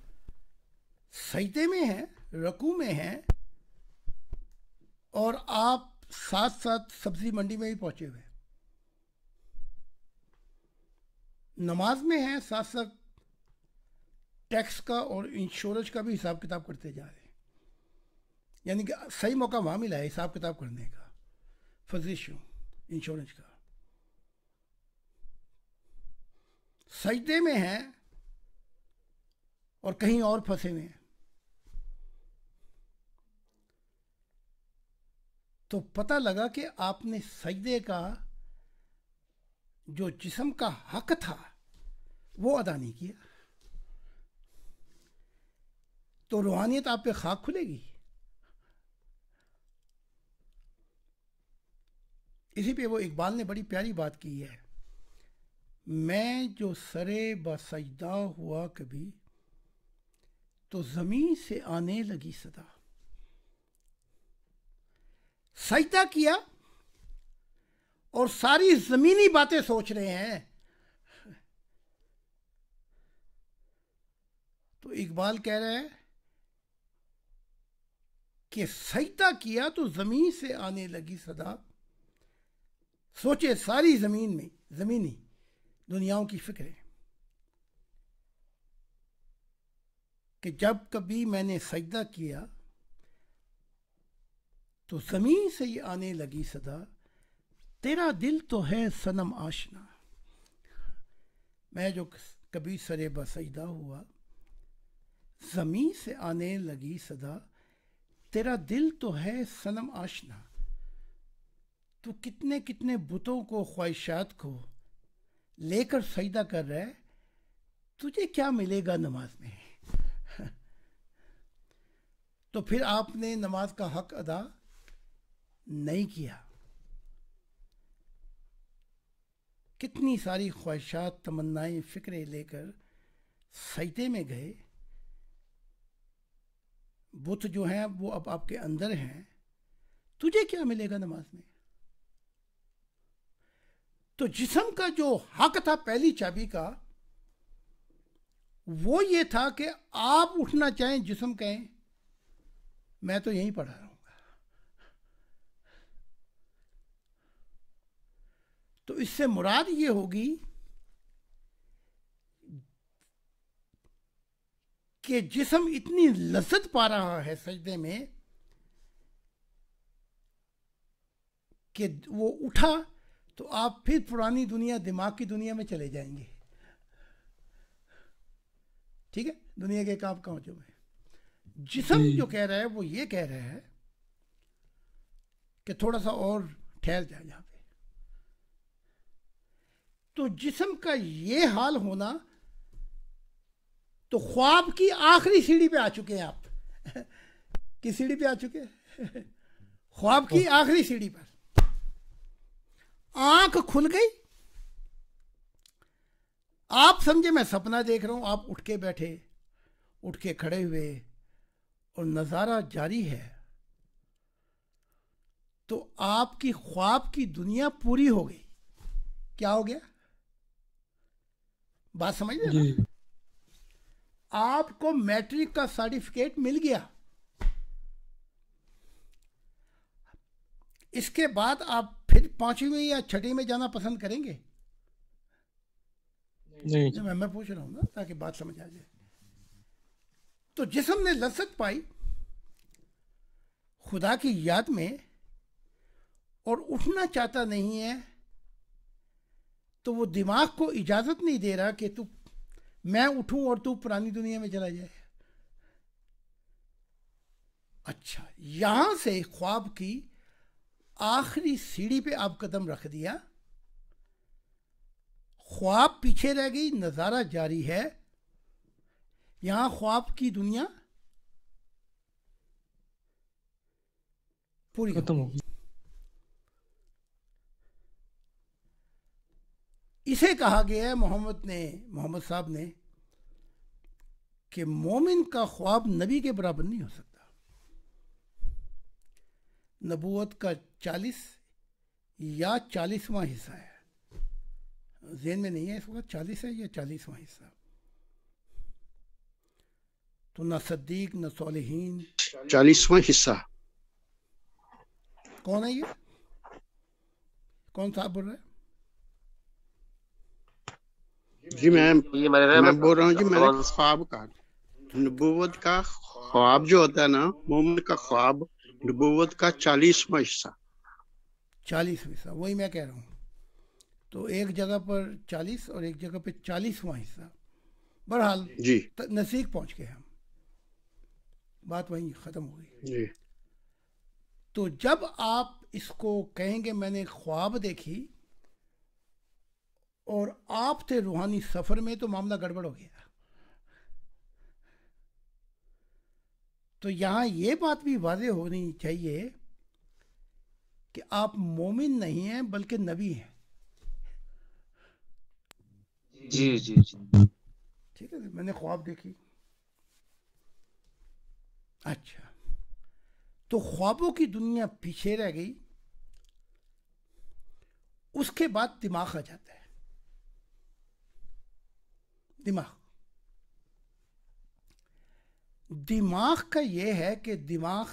सजदे में है रकू में है और आप साथ साथ सब्जी मंडी में भी पहुंचे हुए नमाज में है साथ साथ टैक्स का और इंश्योरेंस का भी हिसाब किताब करते जा रहे हैं यानी कि सही मौका वहां मिला है हिसाब किताब करने का physician इंश्योरेंस का सजदे में है और कहीं और फंसे हुए हैं तो पता लगा कि आपने सजदे का जो जिसम का हक था वो अदा नहीं किया तो रूहानियत आप पे खाक खुलेगी इसी पे वो इकबाल ने बड़ी प्यारी बात की है मैं जो सरे बसजदा हुआ कभी तो ज़मीन से आने लगी सदा सजदा किया और सारी ज़मीनी बातें सोच रहे हैं तो इकबाल कह रहे हैं कि सजदा किया तो ज़मीन से आने लगी सदा सोचे सारी ज़मीन में ज़मीनी दुनियाओं की फिक्रें कि जब कभी मैंने सजदा किया तो ज़मीन से ही आने लगी सदा तेरा दिल तो है सनम आशना मैं जो कभी सरे बसदा हुआ ज़मीन से आने लगी सदा तेरा दिल तो है सनम आशना तो कितने कितने बुतों को ख्वाहिशात को लेकर सजदा कर रहा है तुझे क्या मिलेगा नमाज में तो फिर आपने नमाज का हक अदा नहीं किया कितनी सारी ख्वाहिशात तमन्नाएं फिक्रे लेकर सजदे में गए बुत जो हैं वो अब आपके अंदर हैं तुझे क्या मिलेगा नमाज में तो जिसम का जो हक था पहली चाबी का वो ये था कि आप उठना चाहें जिसम कहें मैं तो यहीं पढ़ा रहूँगा तो इससे मुराद ये होगी कि जिसम इतनी लज्जत पा रहा है सजदे में कि वो उठा तो आप फिर पुरानी दुनिया दिमाग की दुनिया में चले जाएंगे ठीक है दुनिया के काम जो में जिसम जो कह रहा है वो ये कह रहा है कि थोड़ा सा और ठहर जाए यहां पे तो जिसम का ये हाल होना तो ख्वाब की आखिरी सीढ़ी पे आ चुके हैं आप किस सीढ़ी पे आ चुके हैं ख्वाब की आखिरी सीढ़ी पर आंख खुल गई आप समझे मैं सपना देख रहा हूं आप उठ के बैठे उठ के खड़े हुए और नज़ारा जारी है तो आपकी ख्वाब की दुनिया पूरी हो गई क्या हो गया बात समझ रहे आपको मैट्रिक का सर्टिफिकेट मिल गया इसके बाद आप फिर पांचवी या छठी में जाना पसंद करेंगे नहीं मैं मैं पूछ रहा हूं ना ताकि बात समझ आ जाए तो जिसम ने लसत पाई खुदा की याद में और उठना चाहता नहीं है तो वो दिमाग को इजाज़त नहीं दे रहा कि तू मैं उठूं और तू पुरानी दुनिया में चला जाए अच्छा यहां से ख्वाब की आखिरी सीढ़ी पे आप कदम रख दिया ख्वाब पीछे रह गई नज़ारा जारी है यहां ख्वाब की दुनिया पूरी खत्म होगी इसे कहा गया है मोहम्मद ने मोहम्मद साहब ने कि मोमिन का ख्वाब नबी के बराबर नहीं हो सकता नबूत का चालीस या चालीसवां हिस्सा है जेन में नहीं है इस वक्त चालीस है या चालीसवां हिस्सा तो न सद्दीक न सोलहन चालीसवा हिस्सा कौन है ये कौन सा बोल रहे जी मैम मैं मैं, बोल रहा हूँ जी मैंने ख्वाब का नबूवत का ख्वाब जो होता है ना मोमिन का ख्वाब नबूवत का चालीसवा हिस्सा चालीसवा हिस्सा वही मैं कह रहा हूँ तो एक जगह पर चालीस और एक जगह पे चालीसवा हिस्सा बहरहाल जी नसीक पहुंच गए हम बात वहीं ख़त्म हो गई तो जब आप इसको कहेंगे मैंने ख्वाब देखी और आप थे रूहानी सफ़र में तो मामला गड़बड़ हो गया तो यहाँ ये बात भी वाजे होनी चाहिए कि आप मोमिन नहीं हैं बल्कि नबी हैं जी जी जी ठीक है मैंने ख्वाब देखी अच्छा तो ख्वाबों की दुनिया पीछे रह गई उसके बाद दिमाग आ जाता है दिमाग दिमाग का यह है कि दिमाग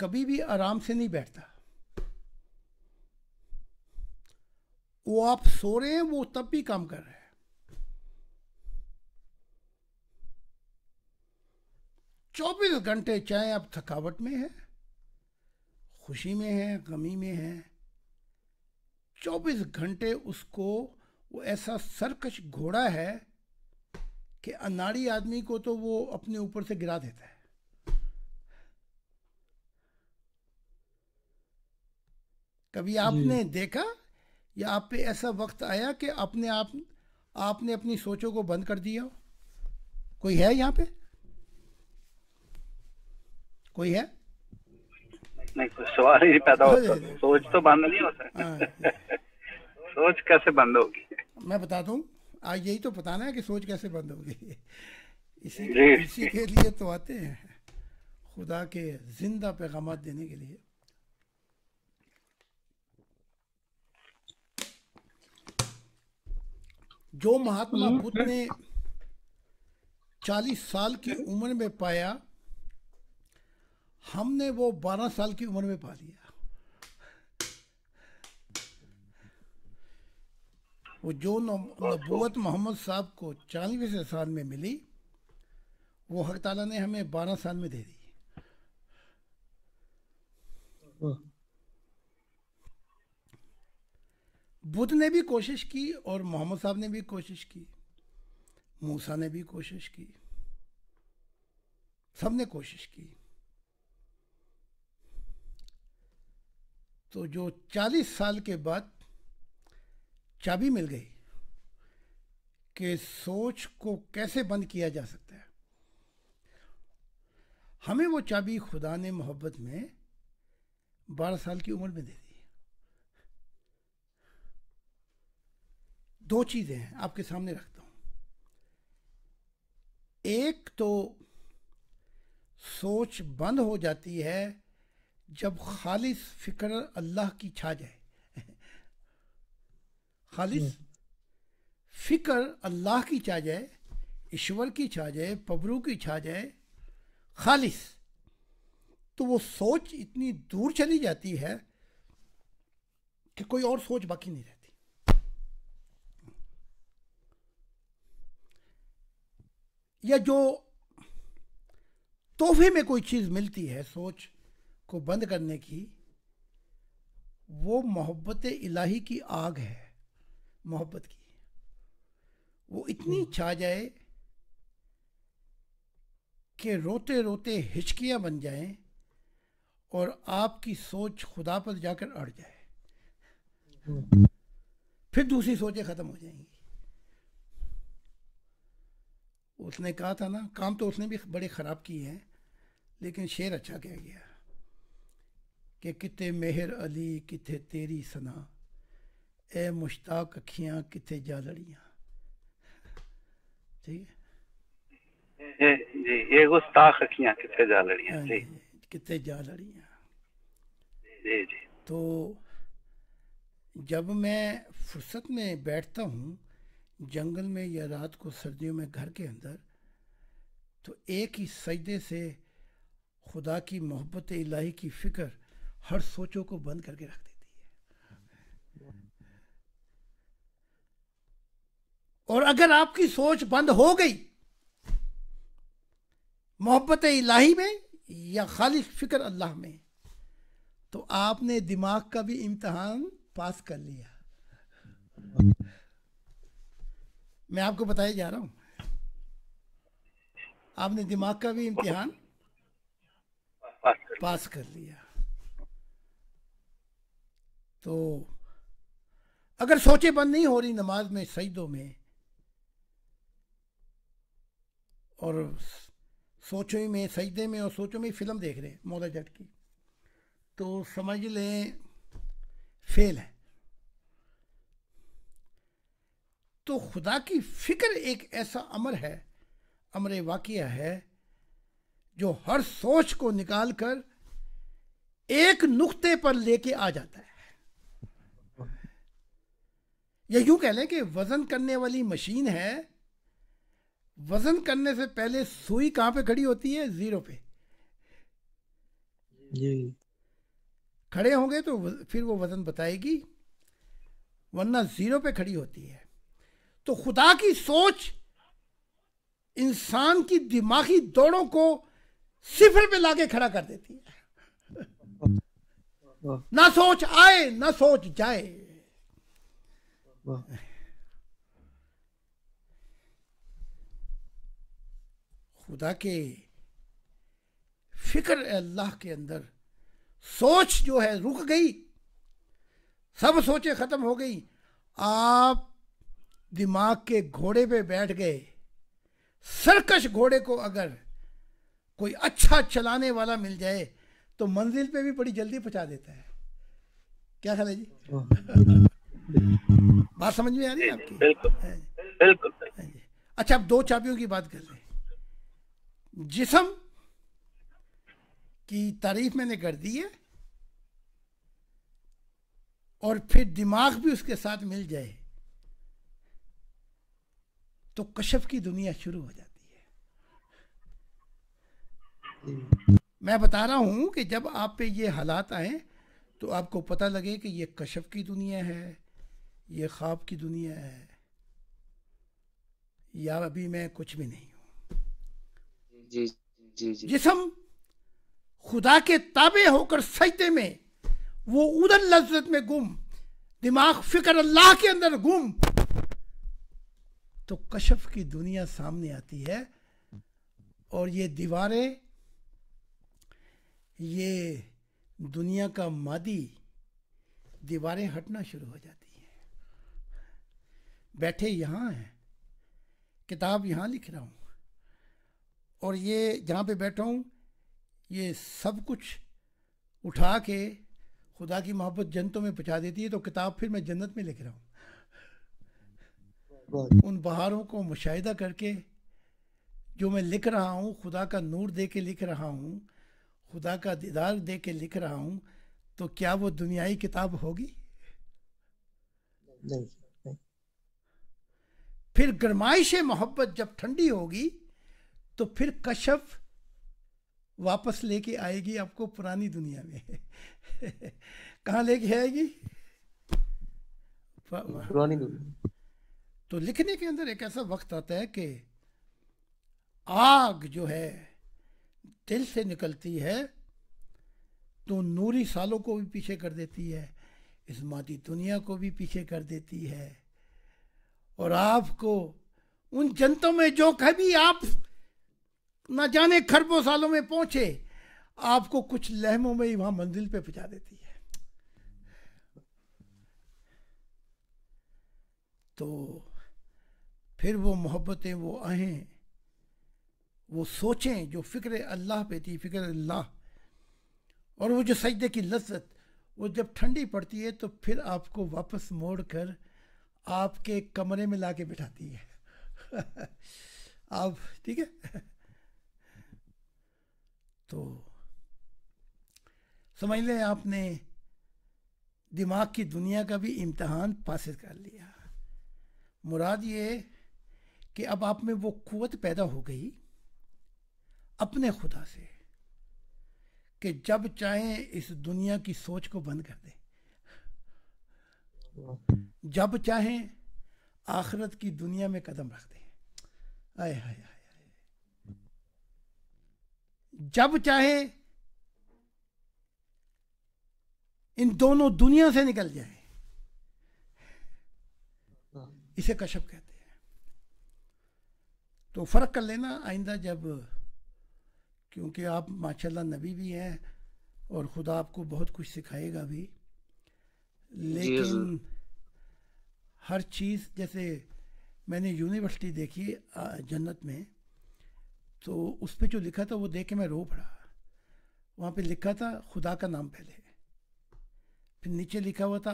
कभी भी आराम से नहीं बैठता वो आप सो रहे हैं वो तब भी काम कर रहे हैं चौबीस घंटे चाहे आप थकावट में है खुशी में है गमी में है चौबीस घंटे उसको वो ऐसा सरकश घोड़ा है कि अनाड़ी आदमी को तो वो अपने ऊपर से गिरा देता है कभी आपने देखा या आप पे ऐसा वक्त आया कि अपने आप आपने अपनी सोचों को बंद कर दिया कोई है यहाँ पे कोई है नहीं कुछ सवाल ही पैदा होता सोच तो बंद नहीं होता हाँ, सोच कैसे बंद होगी मैं बता दूं आज यही तो बताना है कि सोच कैसे बंद गई इसी इसी के लिए तो आते हैं खुदा के जिंदा पैगाम देने के लिए जो महात्मा हम्म। बुद्ध ने चालीस साल की उम्र में पाया हमने वो बारह साल की उम्र में पा लिया वो जो नबूत मोहम्मद साहब को चालीस साल में मिली वो हक ताला ने हमें बारह साल में दे दी बुद्ध ने भी कोशिश की और मोहम्मद साहब ने भी कोशिश की मूसा ने भी कोशिश की सब ने कोशिश की तो जो चालीस साल के बाद चाबी मिल गई कि सोच को कैसे बंद किया जा सकता है हमें वो चाबी खुदा ने मोहब्बत में बारह साल की उम्र में दे दी दो चीजें हैं आपके सामने रखता हूं एक तो सोच बंद हो जाती है जब खालिश फिक्र अल्लाह की छा जाए खालिद हम्म। फिक्र अल्लाह की छा जाए ईश्वर की छा जाए पबरू की छा जाए खालिस तो वो सोच इतनी दूर चली जाती है कि कोई और सोच बाकी नहीं रहती या जो तोहफे में कोई चीज़ मिलती है सोच को बंद करने की वो मोहब्बत इलाही की आग है मोहब्बत की वो इतनी हम्म। छा जाए कि रोते रोते हिचकियाँ बन जाएं और आपकी सोच खुदा पर जाकर अड़ जाए हम्म। फिर दूसरी सोचें ख़त्म हो जाएंगी उसने कहा था ना काम तो उसने भी बड़े ख़राब किए हैं लेकिन शेर अच्छा कह गया कि कितने मेहर अली कितने तेरी सना ए मुश्ताक अखियां किथे जा लड़ियां ठीक है जी ये गुस्ताख अखियां किथे जा लड़ियां हाँ जी किथे जा लड़ियां जी जी तो जब मैं फुर्सत में बैठता हूँ जंगल में या रात को सर्दियों में घर के अंदर तो एक ही सजदे से खुदा की मोहब्बत इलाही की फ़िक्र हर सोचों को बंद करके रखता और अगर आपकी सोच बंद हो गई मोहब्बत इलाही में या खालिश फिक्र अल्लाह में तो आपने दिमाग का भी इम्तहान पास कर लिया मैं आपको बताया जा रहा हूं आपने दिमाग का भी इम्तिहान पास कर लिया तो अगर सोचे बंद नहीं हो रही नमाज में सईदों में और सोचो ही में सजदे में और सोचो में फिल्म देख रहे हैं मोदा जट की तो समझ लें फेल है तो खुदा की फिक्र एक ऐसा अमर है अमर वाक़ है जो हर सोच को निकाल कर एक नुक्ते पर लेके आ जाता है या यूं कह लें कि वजन करने वाली मशीन है वजन करने से पहले सुई कहां पे खड़ी होती है जीरो पे जी खड़े होंगे तो फिर वो वजन बताएगी वरना जीरो पे खड़ी होती है तो खुदा की सोच इंसान की दिमागी दौड़ों को सिफर पे लाके खड़ा कर देती है ना सोच आए ना सोच जाए खुदा के फिक्र अल्लाह के अंदर सोच जो है रुक गई सब सोचें ख़त्म हो गई आप दिमाग के घोड़े पे बैठ गए सरकश घोड़े को अगर कोई अच्छा चलाने वाला मिल जाए तो मंजिल पे भी बड़ी जल्दी पहुंचा देता है क्या ख्याल है जी बात समझ में आ रही है आपकी बिल्कुल हाँ हाँ अच्छा आप दो चाबियों की बात कर रहे हैं जिसम की तारीफ मैंने कर दी है और फिर दिमाग भी उसके साथ मिल जाए तो कशफ की दुनिया शुरू हो जाती है मैं बता रहा हूं कि जब आप पे ये हालात आए तो आपको पता लगे कि ये कशफ की दुनिया है ये ख्वाब की दुनिया है या अभी मैं कुछ भी नहीं जिसम खुदा के ताबे होकर सजते में वो उधर लज्जत में गुम दिमाग फिक्र अल्लाह के अंदर गुम तो कशफ की दुनिया सामने आती है और ये दीवारें ये दुनिया का मादी दीवारें हटना शुरू हो जाती हैं बैठे यहाँ हैं किताब यहाँ लिख रहा हूँ और ये जहाँ पे बैठा हूँ ये सब कुछ उठा के खुदा की मोहब्बत जन्तों में पहुँचा देती है तो किताब फिर मैं जन्नत में लिख रहा हूँ उन बहारों को मुशाहिदा करके जो मैं लिख रहा हूँ खुदा का नूर दे के लिख रहा हूँ खुदा का दीदार दे के लिख रहा हूँ तो क्या वो दुनियाई किताब होगी नहीं, नहीं। फिर गरमाइश मोहब्बत जब ठंडी होगी तो फिर कश्यप वापस लेके आएगी आपको पुरानी दुनिया में कहाँ लेके आएगी पुरानी दुनिया तो लिखने के अंदर एक ऐसा वक्त आता है कि आग जो है दिल से निकलती है तो नूरी सालों को भी पीछे कर देती है इस मादी दुनिया को भी पीछे कर देती है और आपको उन जनतों में जो कभी आप न जाने खरबों सालों में पहुंचे आपको कुछ लहमों में ही वहां मंजिल पे पहुंचा देती है तो फिर वो मोहब्बतें वो आहें वो सोचें जो फ़िक्र अल्लाह पे थी फ़िक्र अल्लाह और वो जो सजदे की लज्जत वो जब ठंडी पड़ती है तो फिर आपको वापस मोड़ कर आपके कमरे में ला के बिठाती है आप ठीक है तो समझ लें आपने दिमाग की दुनिया का भी इम्तहान पास कर लिया मुराद ये कि अब आप में वो कुत पैदा हो गई अपने खुदा से कि जब चाहे इस दुनिया की सोच को बंद कर दें जब चाहे आखरत की दुनिया में कदम रख दें आय हाय हाय जब चाहे इन दोनों दुनिया से निकल जाए इसे कश्यप कहते हैं तो फ़र्क कर लेना आइंदा जब क्योंकि आप माशाल्लाह नबी भी हैं और खुदा आपको बहुत कुछ सिखाएगा भी लेकिन हर चीज़ जैसे मैंने यूनिवर्सिटी देखी जन्नत में तो उस पर जो लिखा था वो देख के मैं रो पड़ा वहाँ पे लिखा था खुदा का नाम पहले फिर नीचे लिखा हुआ था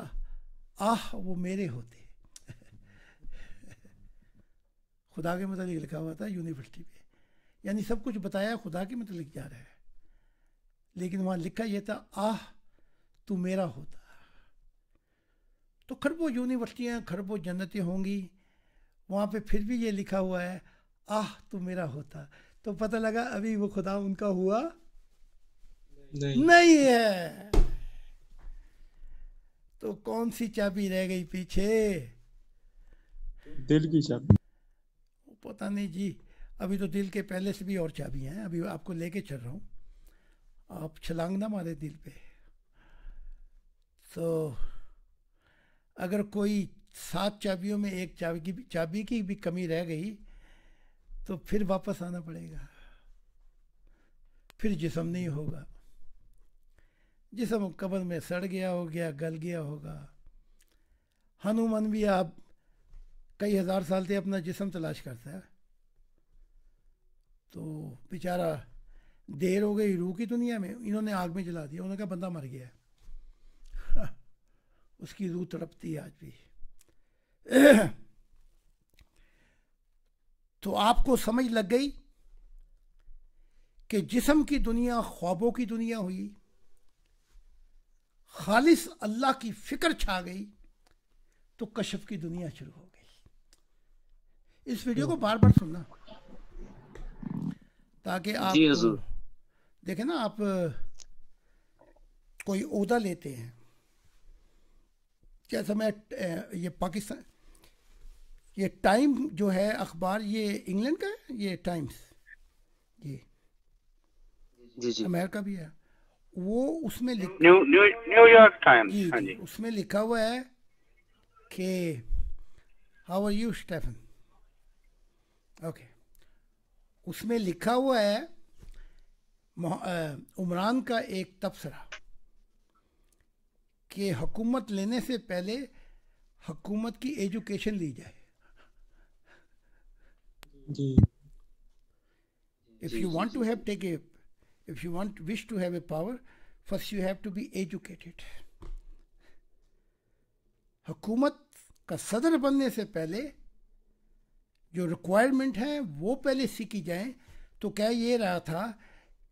आह वो मेरे होते खुदा के मतलब लिखा हुआ था यूनिवर्सिटी पे यानी सब कुछ बताया खुदा के मतलब लिख जा रहा है लेकिन वहाँ लिखा यह था आह तू मेरा होता तो खरबों यूनिवर्सिटियाँ खरबों जन्नतें होंगी वहाँ पे फिर भी ये लिखा हुआ है आह तू मेरा होता तो पता लगा अभी वो खुदा उनका हुआ नहीं, नहीं है तो कौन सी चाबी रह गई पीछे दिल की चाबी पता नहीं जी अभी तो दिल के पहले से भी और चाबियां हैं अभी आपको लेके चल रहा हूँ आप छलांग ना मारे दिल पे तो अगर कोई सात चाबियों में एक चाबी की चाबी की भी कमी रह गई तो फिर वापस आना पड़ेगा फिर जिसम नहीं होगा जिसम कबर में सड़ गया हो गया गल गया होगा हनुमान भी आप कई हज़ार साल से अपना जिसम तलाश करता है तो बेचारा देर हो गई रूह की दुनिया में इन्होंने आग में जला दिया उन्होंने कहा बंदा मर गया उसकी रूह तड़पती है आज भी तो आपको समझ लग गई कि जिसम की दुनिया ख्वाबों की दुनिया हुई खालिस अल्लाह की फिक्र छा गई तो कशफ की दुनिया शुरू हो गई इस वीडियो को बार बार सुनना ताकि आप देखे ना आप कोई उहदा लेते हैं जैसा मैं ये पाकिस्तान ये टाइम जो है अखबार ये इंग्लैंड का है ये टाइम्स जी जी जी अमेरिका भी है वो उसमें न्यूयॉर्क टाइम्स जी, हाँ जी उसमें लिखा हुआ है कि how are you Stephen okay उसमें लिखा हुआ है उमरान का एक तबसरा कि हुकूमत लेने से पहले हुकूमत की एजुकेशन ली जाए जी. If you want to have take a, if you want wish to have a power, first you have to be educated. हुकूमत का सदर बनने से पहले जो रिक्वायरमेंट है वो पहले सीखी जाए तो क्या ये रहा था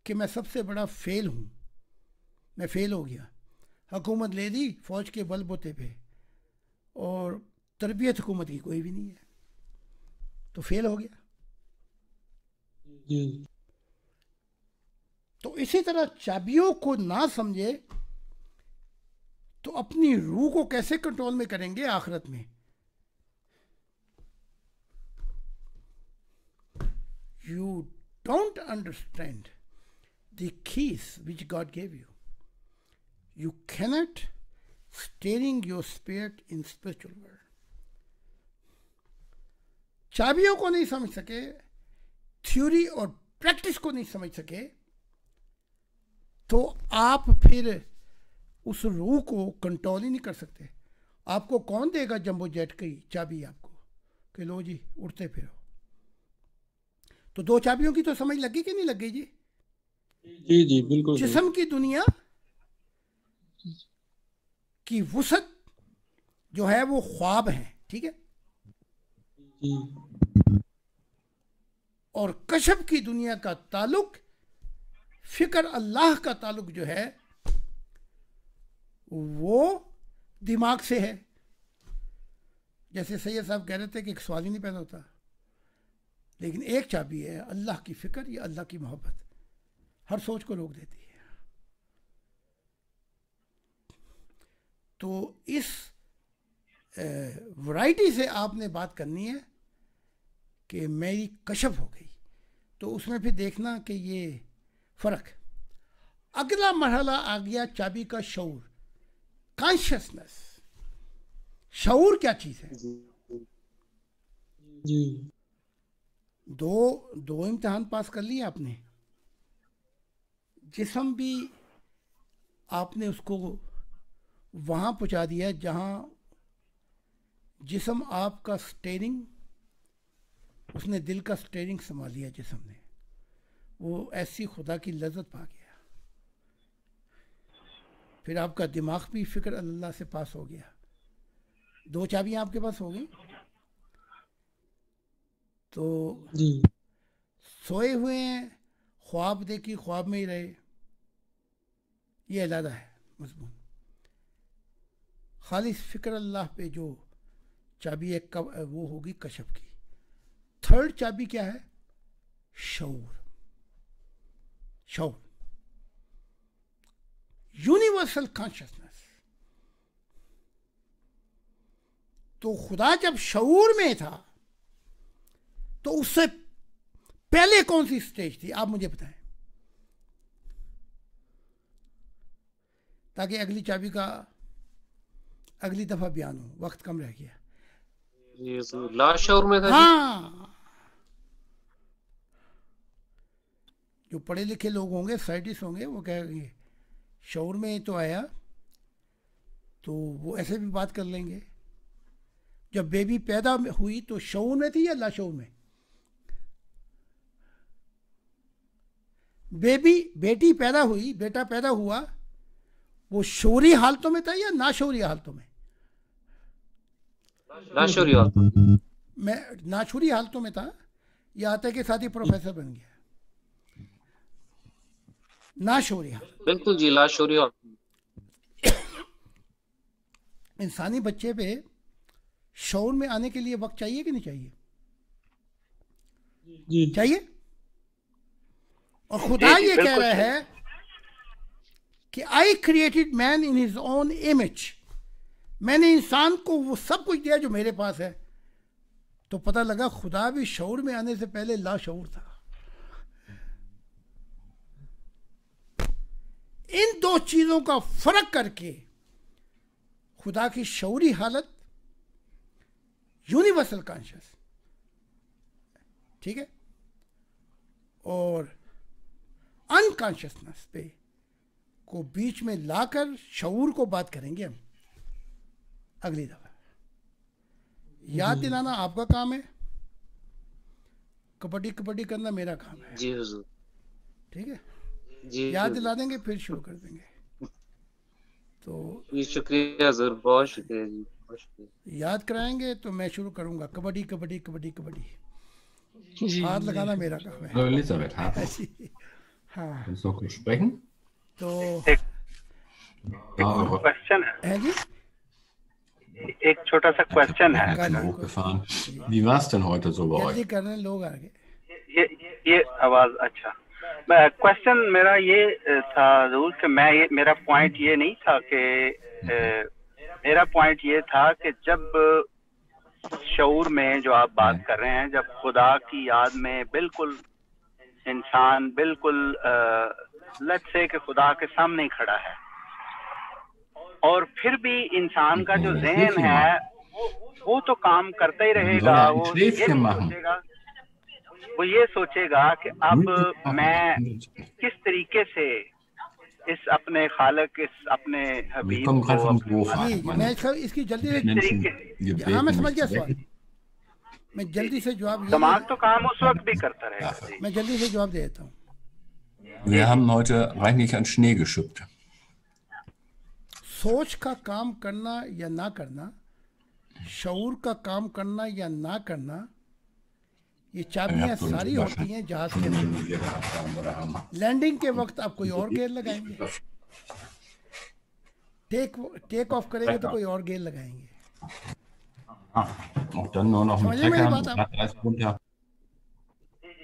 कि मैं सबसे बड़ा फेल हूँ मैं फेल हो गया हुकूमत ले दी फ़ौज के बल बोते पे और तरबियत हुकूमत की कोई भी नहीं है तो फेल हो गया तो इसी तरह चाबियों को ना समझे तो अपनी रूह को कैसे कंट्रोल में करेंगे आखिरत में you don't understand these which God gave you you cannot steering your spirit in spiritual world चाबियों को नहीं समझ सके थ्योरी और प्रैक्टिस को नहीं समझ सके तो आप फिर उस रूह को कंट्रोल ही नहीं कर सकते आपको कौन देगा जम्बो जेट की चाबी आपको कि लो जी उड़ते फिरो तो दो चाबियों की तो समझ लगी कि नहीं लगी जी जी जी बिल्कुल जिसम की दुनिया की वसत जो है वो ख्वाब है ठीक है और कशब की दुनिया का ताल्लुक फिक्र अल्लाह का ताल्लुक जो है वो दिमाग से है जैसे सैयद साहब कह रहे थे कि एक सवाल ही नहीं पैदा होता लेकिन एक चाबी है अल्लाह की फिक्र या अल्लाह की मोहब्बत हर सोच को रोक देती है तो इस वैरायटी से आपने बात करनी है कि मेरी कशफ हो गई तो उसमें फिर देखना कि ये फ़र्क अगला मरहला आ गया चाबी का शौर कॉन्शियसनेस शौर क्या चीज़ है जी दो दो इम्तहान पास कर लिए आपने जिसम भी आपने उसको वहाँ पहुँचा दिया जहाँ जिसम आपका स्टेरिंग उसने दिल का स्टेरिंग समा लिया जिसम ने वो ऐसी खुदा की लजत पा गया फिर आपका दिमाग भी फिक्र अल्लाह से पास हो गया दो चाबियां आपके पास हो गई तो सोए हुए हैं ख्वाब देखी ख्वाब में ही रहे ये अलहदा है मजमून खालिश फिक्र अल्लाह पे जो चाबी एक वो होगी कशफ की थर्ड चाबी क्या है शौर शौर यूनिवर्सल कॉन्शियसनेस तो खुदा जब शऊर में था तो उससे पहले कौन सी स्टेज थी आप मुझे बताएं ताकि अगली चाबी का अगली दफा बयान हो वक्त कम रह गया तो लाश शौर में था हाँ जो पढ़े लिखे लोग होंगे साइंटिस्ट होंगे वो कहेंगे शौर में तो आया तो वो ऐसे भी बात कर लेंगे जब बेबी पैदा हुई तो शौर में थी या लाशौर में बेबी बेटी पैदा हुई बेटा पैदा हुआ वो शोरी हालतों में था या नाशोरी हालतों में नाशोरी हालतों में हालतों में था या आते के साथ ही प्रोफेसर बन गया है बिल्कुल जी है इंसानी बच्चे पे शौर में आने के लिए वक्त चाहिए कि नहीं चाहिए जी। चाहिए और खुदा ये कह रहा है कि I created man in his own image मैंने इंसान को वो सब कुछ दिया जो मेरे पास है तो पता लगा खुदा भी शौर में आने से पहले लाशौर था दो चीज़ों का फ़र्क करके खुदा की शौरी हालत यूनिवर्सल कॉन्शियस ठीक है और अनकॉन्शियसनेस पे को बीच में लाकर शऊर को बात करेंगे हम अगली दफ़ा याद दिलाना आपका काम है कबड्डी कबड्डी करना मेरा काम है जी हुजूर ठीक है याद दिला देंगे फिर शुरू कर देंगे तो शुक्रिया जरूर बहुत शुक्रिया जी याद कराएंगे तो मैं शुरू करूंगा कबड्डी कबड्डी कबड्डी कबड्डी हाथ लगाना मेरा काम है हाँ। हाँ। तो क्वेश्चन है जी एक छोटा सा क्वेश्चन है लोग Wie war's ये ये आवाज अच्छा क्वेश्चन मेरा ये था जरूर कि मैं ये मेरा पॉइंट ये नहीं था कि मेरा पॉइंट ये था कि जब शूर में जो आप बात कर रहे हैं जब खुदा की याद में बिल्कुल इंसान बिल्कुल लत से कि खुदा के सामने खड़ा है और फिर भी इंसान का जो जहन है वो, वो तो काम करता ही रहेगा वो ये नहीं सोचेगा वो ये सोचेगा कि अब तो मैं किस तरीके से इस अपने खालक इस अपने हबीब तो को मैं इसकी जल्दी से हाँ मैं समझ गया सवाल मैं जल्दी से जवाब दिमाग तो काम उस वक्त भी करता रहे मैं जल्दी से जवाब दे देता हूँ Wir haben heute reichlich an Schnee geschüppt. सोच का काम करना या ना करना शऊर का काम करना या ना करना ये चाबियां सारी होती हैं जहाज के लैंडिंग के वक्त आप कोई और गेयर लगाएंगे टेक टेक ऑफ करेंगे तो कोई और गेयर लगाएंगे हाँ,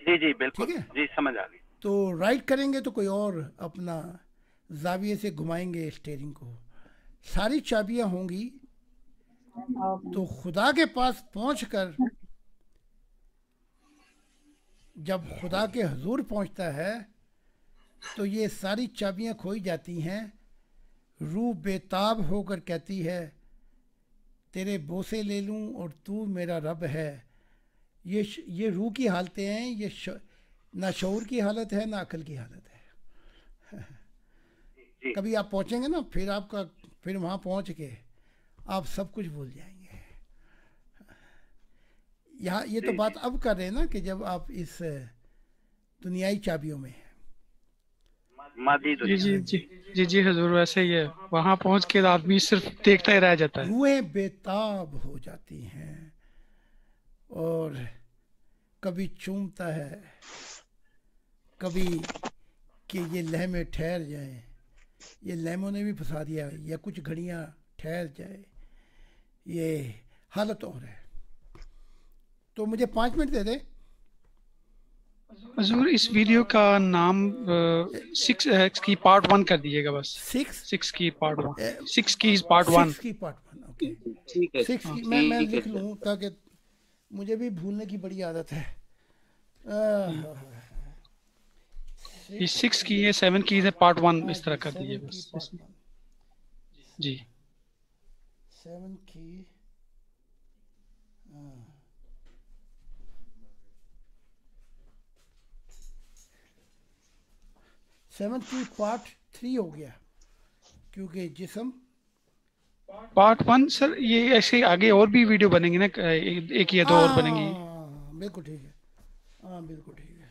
जी जी बिल्कुल जी समझ आ गई तो राइट करेंगे तो कोई और अपना जाविये से घुमाएंगे स्टेयरिंग को सारी चाबियां होंगी हाँ। तो खुदा के पास पहुंचकर जब खुदा के हजूर पहुंचता है तो ये सारी चाबियां खोई जाती हैं रूह बेताब होकर कहती है तेरे बोसे ले लूं और तू मेरा रब है ये ये रूह की हालतें हैं ये ना शौर की हालत है ना अकल की हालत है कभी आप पहुंचेंगे ना फिर आपका फिर वहाँ पहुंच के आप सब कुछ भूल जाएंगे यहाँ ये तो बात अब कर रहे हैं ना कि जब आप इस दुनियाई चाबियों में जी जी जी जी जी हजूर वैसे ही है वहां पहुंच के आदमी सिर्फ देखता ही रह जाता है हुए बेताब हो जाती हैं और कभी चूमता है कभी कि ये लहमे ठहर जाए ये लहमों ने भी फंसा दिया या कुछ घड़ियाँ ठहर जाए ये हालत और है तो मुझे पांच मिनट दे दे हजूर इस वीडियो का नाम सिक्स एक्स की पार्ट वन कर दीजिएगा बस सिक्स सिक्स की पार्ट वन सिक्स की पार्ट वन की पार्ट वन ठीक है सिक्स मैं मैं लिख लूँ ताकि मुझे भी भूलने की बड़ी आदत है ये सिक्स की है सेवन की है पार्ट वन इस तरह कर दीजिए बस जी सेवन की सेवन की पार्ट थ्री हो गया क्योंकि जिसम पार्ट वन सर ये ऐसे आगे और भी वीडियो बनेंगे ना एक या दो आ, और हाँ, बनेंगे बिल्कुल ठीक है हाँ बिल्कुल ठीक है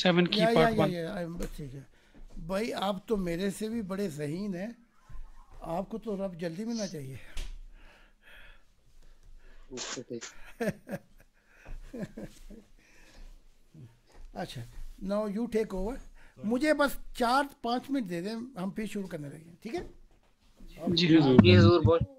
सेवन की पार्ट वन ठीक है भाई आप तो मेरे से भी बड़े जहीन हैं आपको तो रब जल्दी मिलना चाहिए अच्छा नाउ यू टेक ओवर मुझे बस चार पाँच मिनट दे दें हम फिर शुरू करने लगे ठीक है जी हजूर बहुत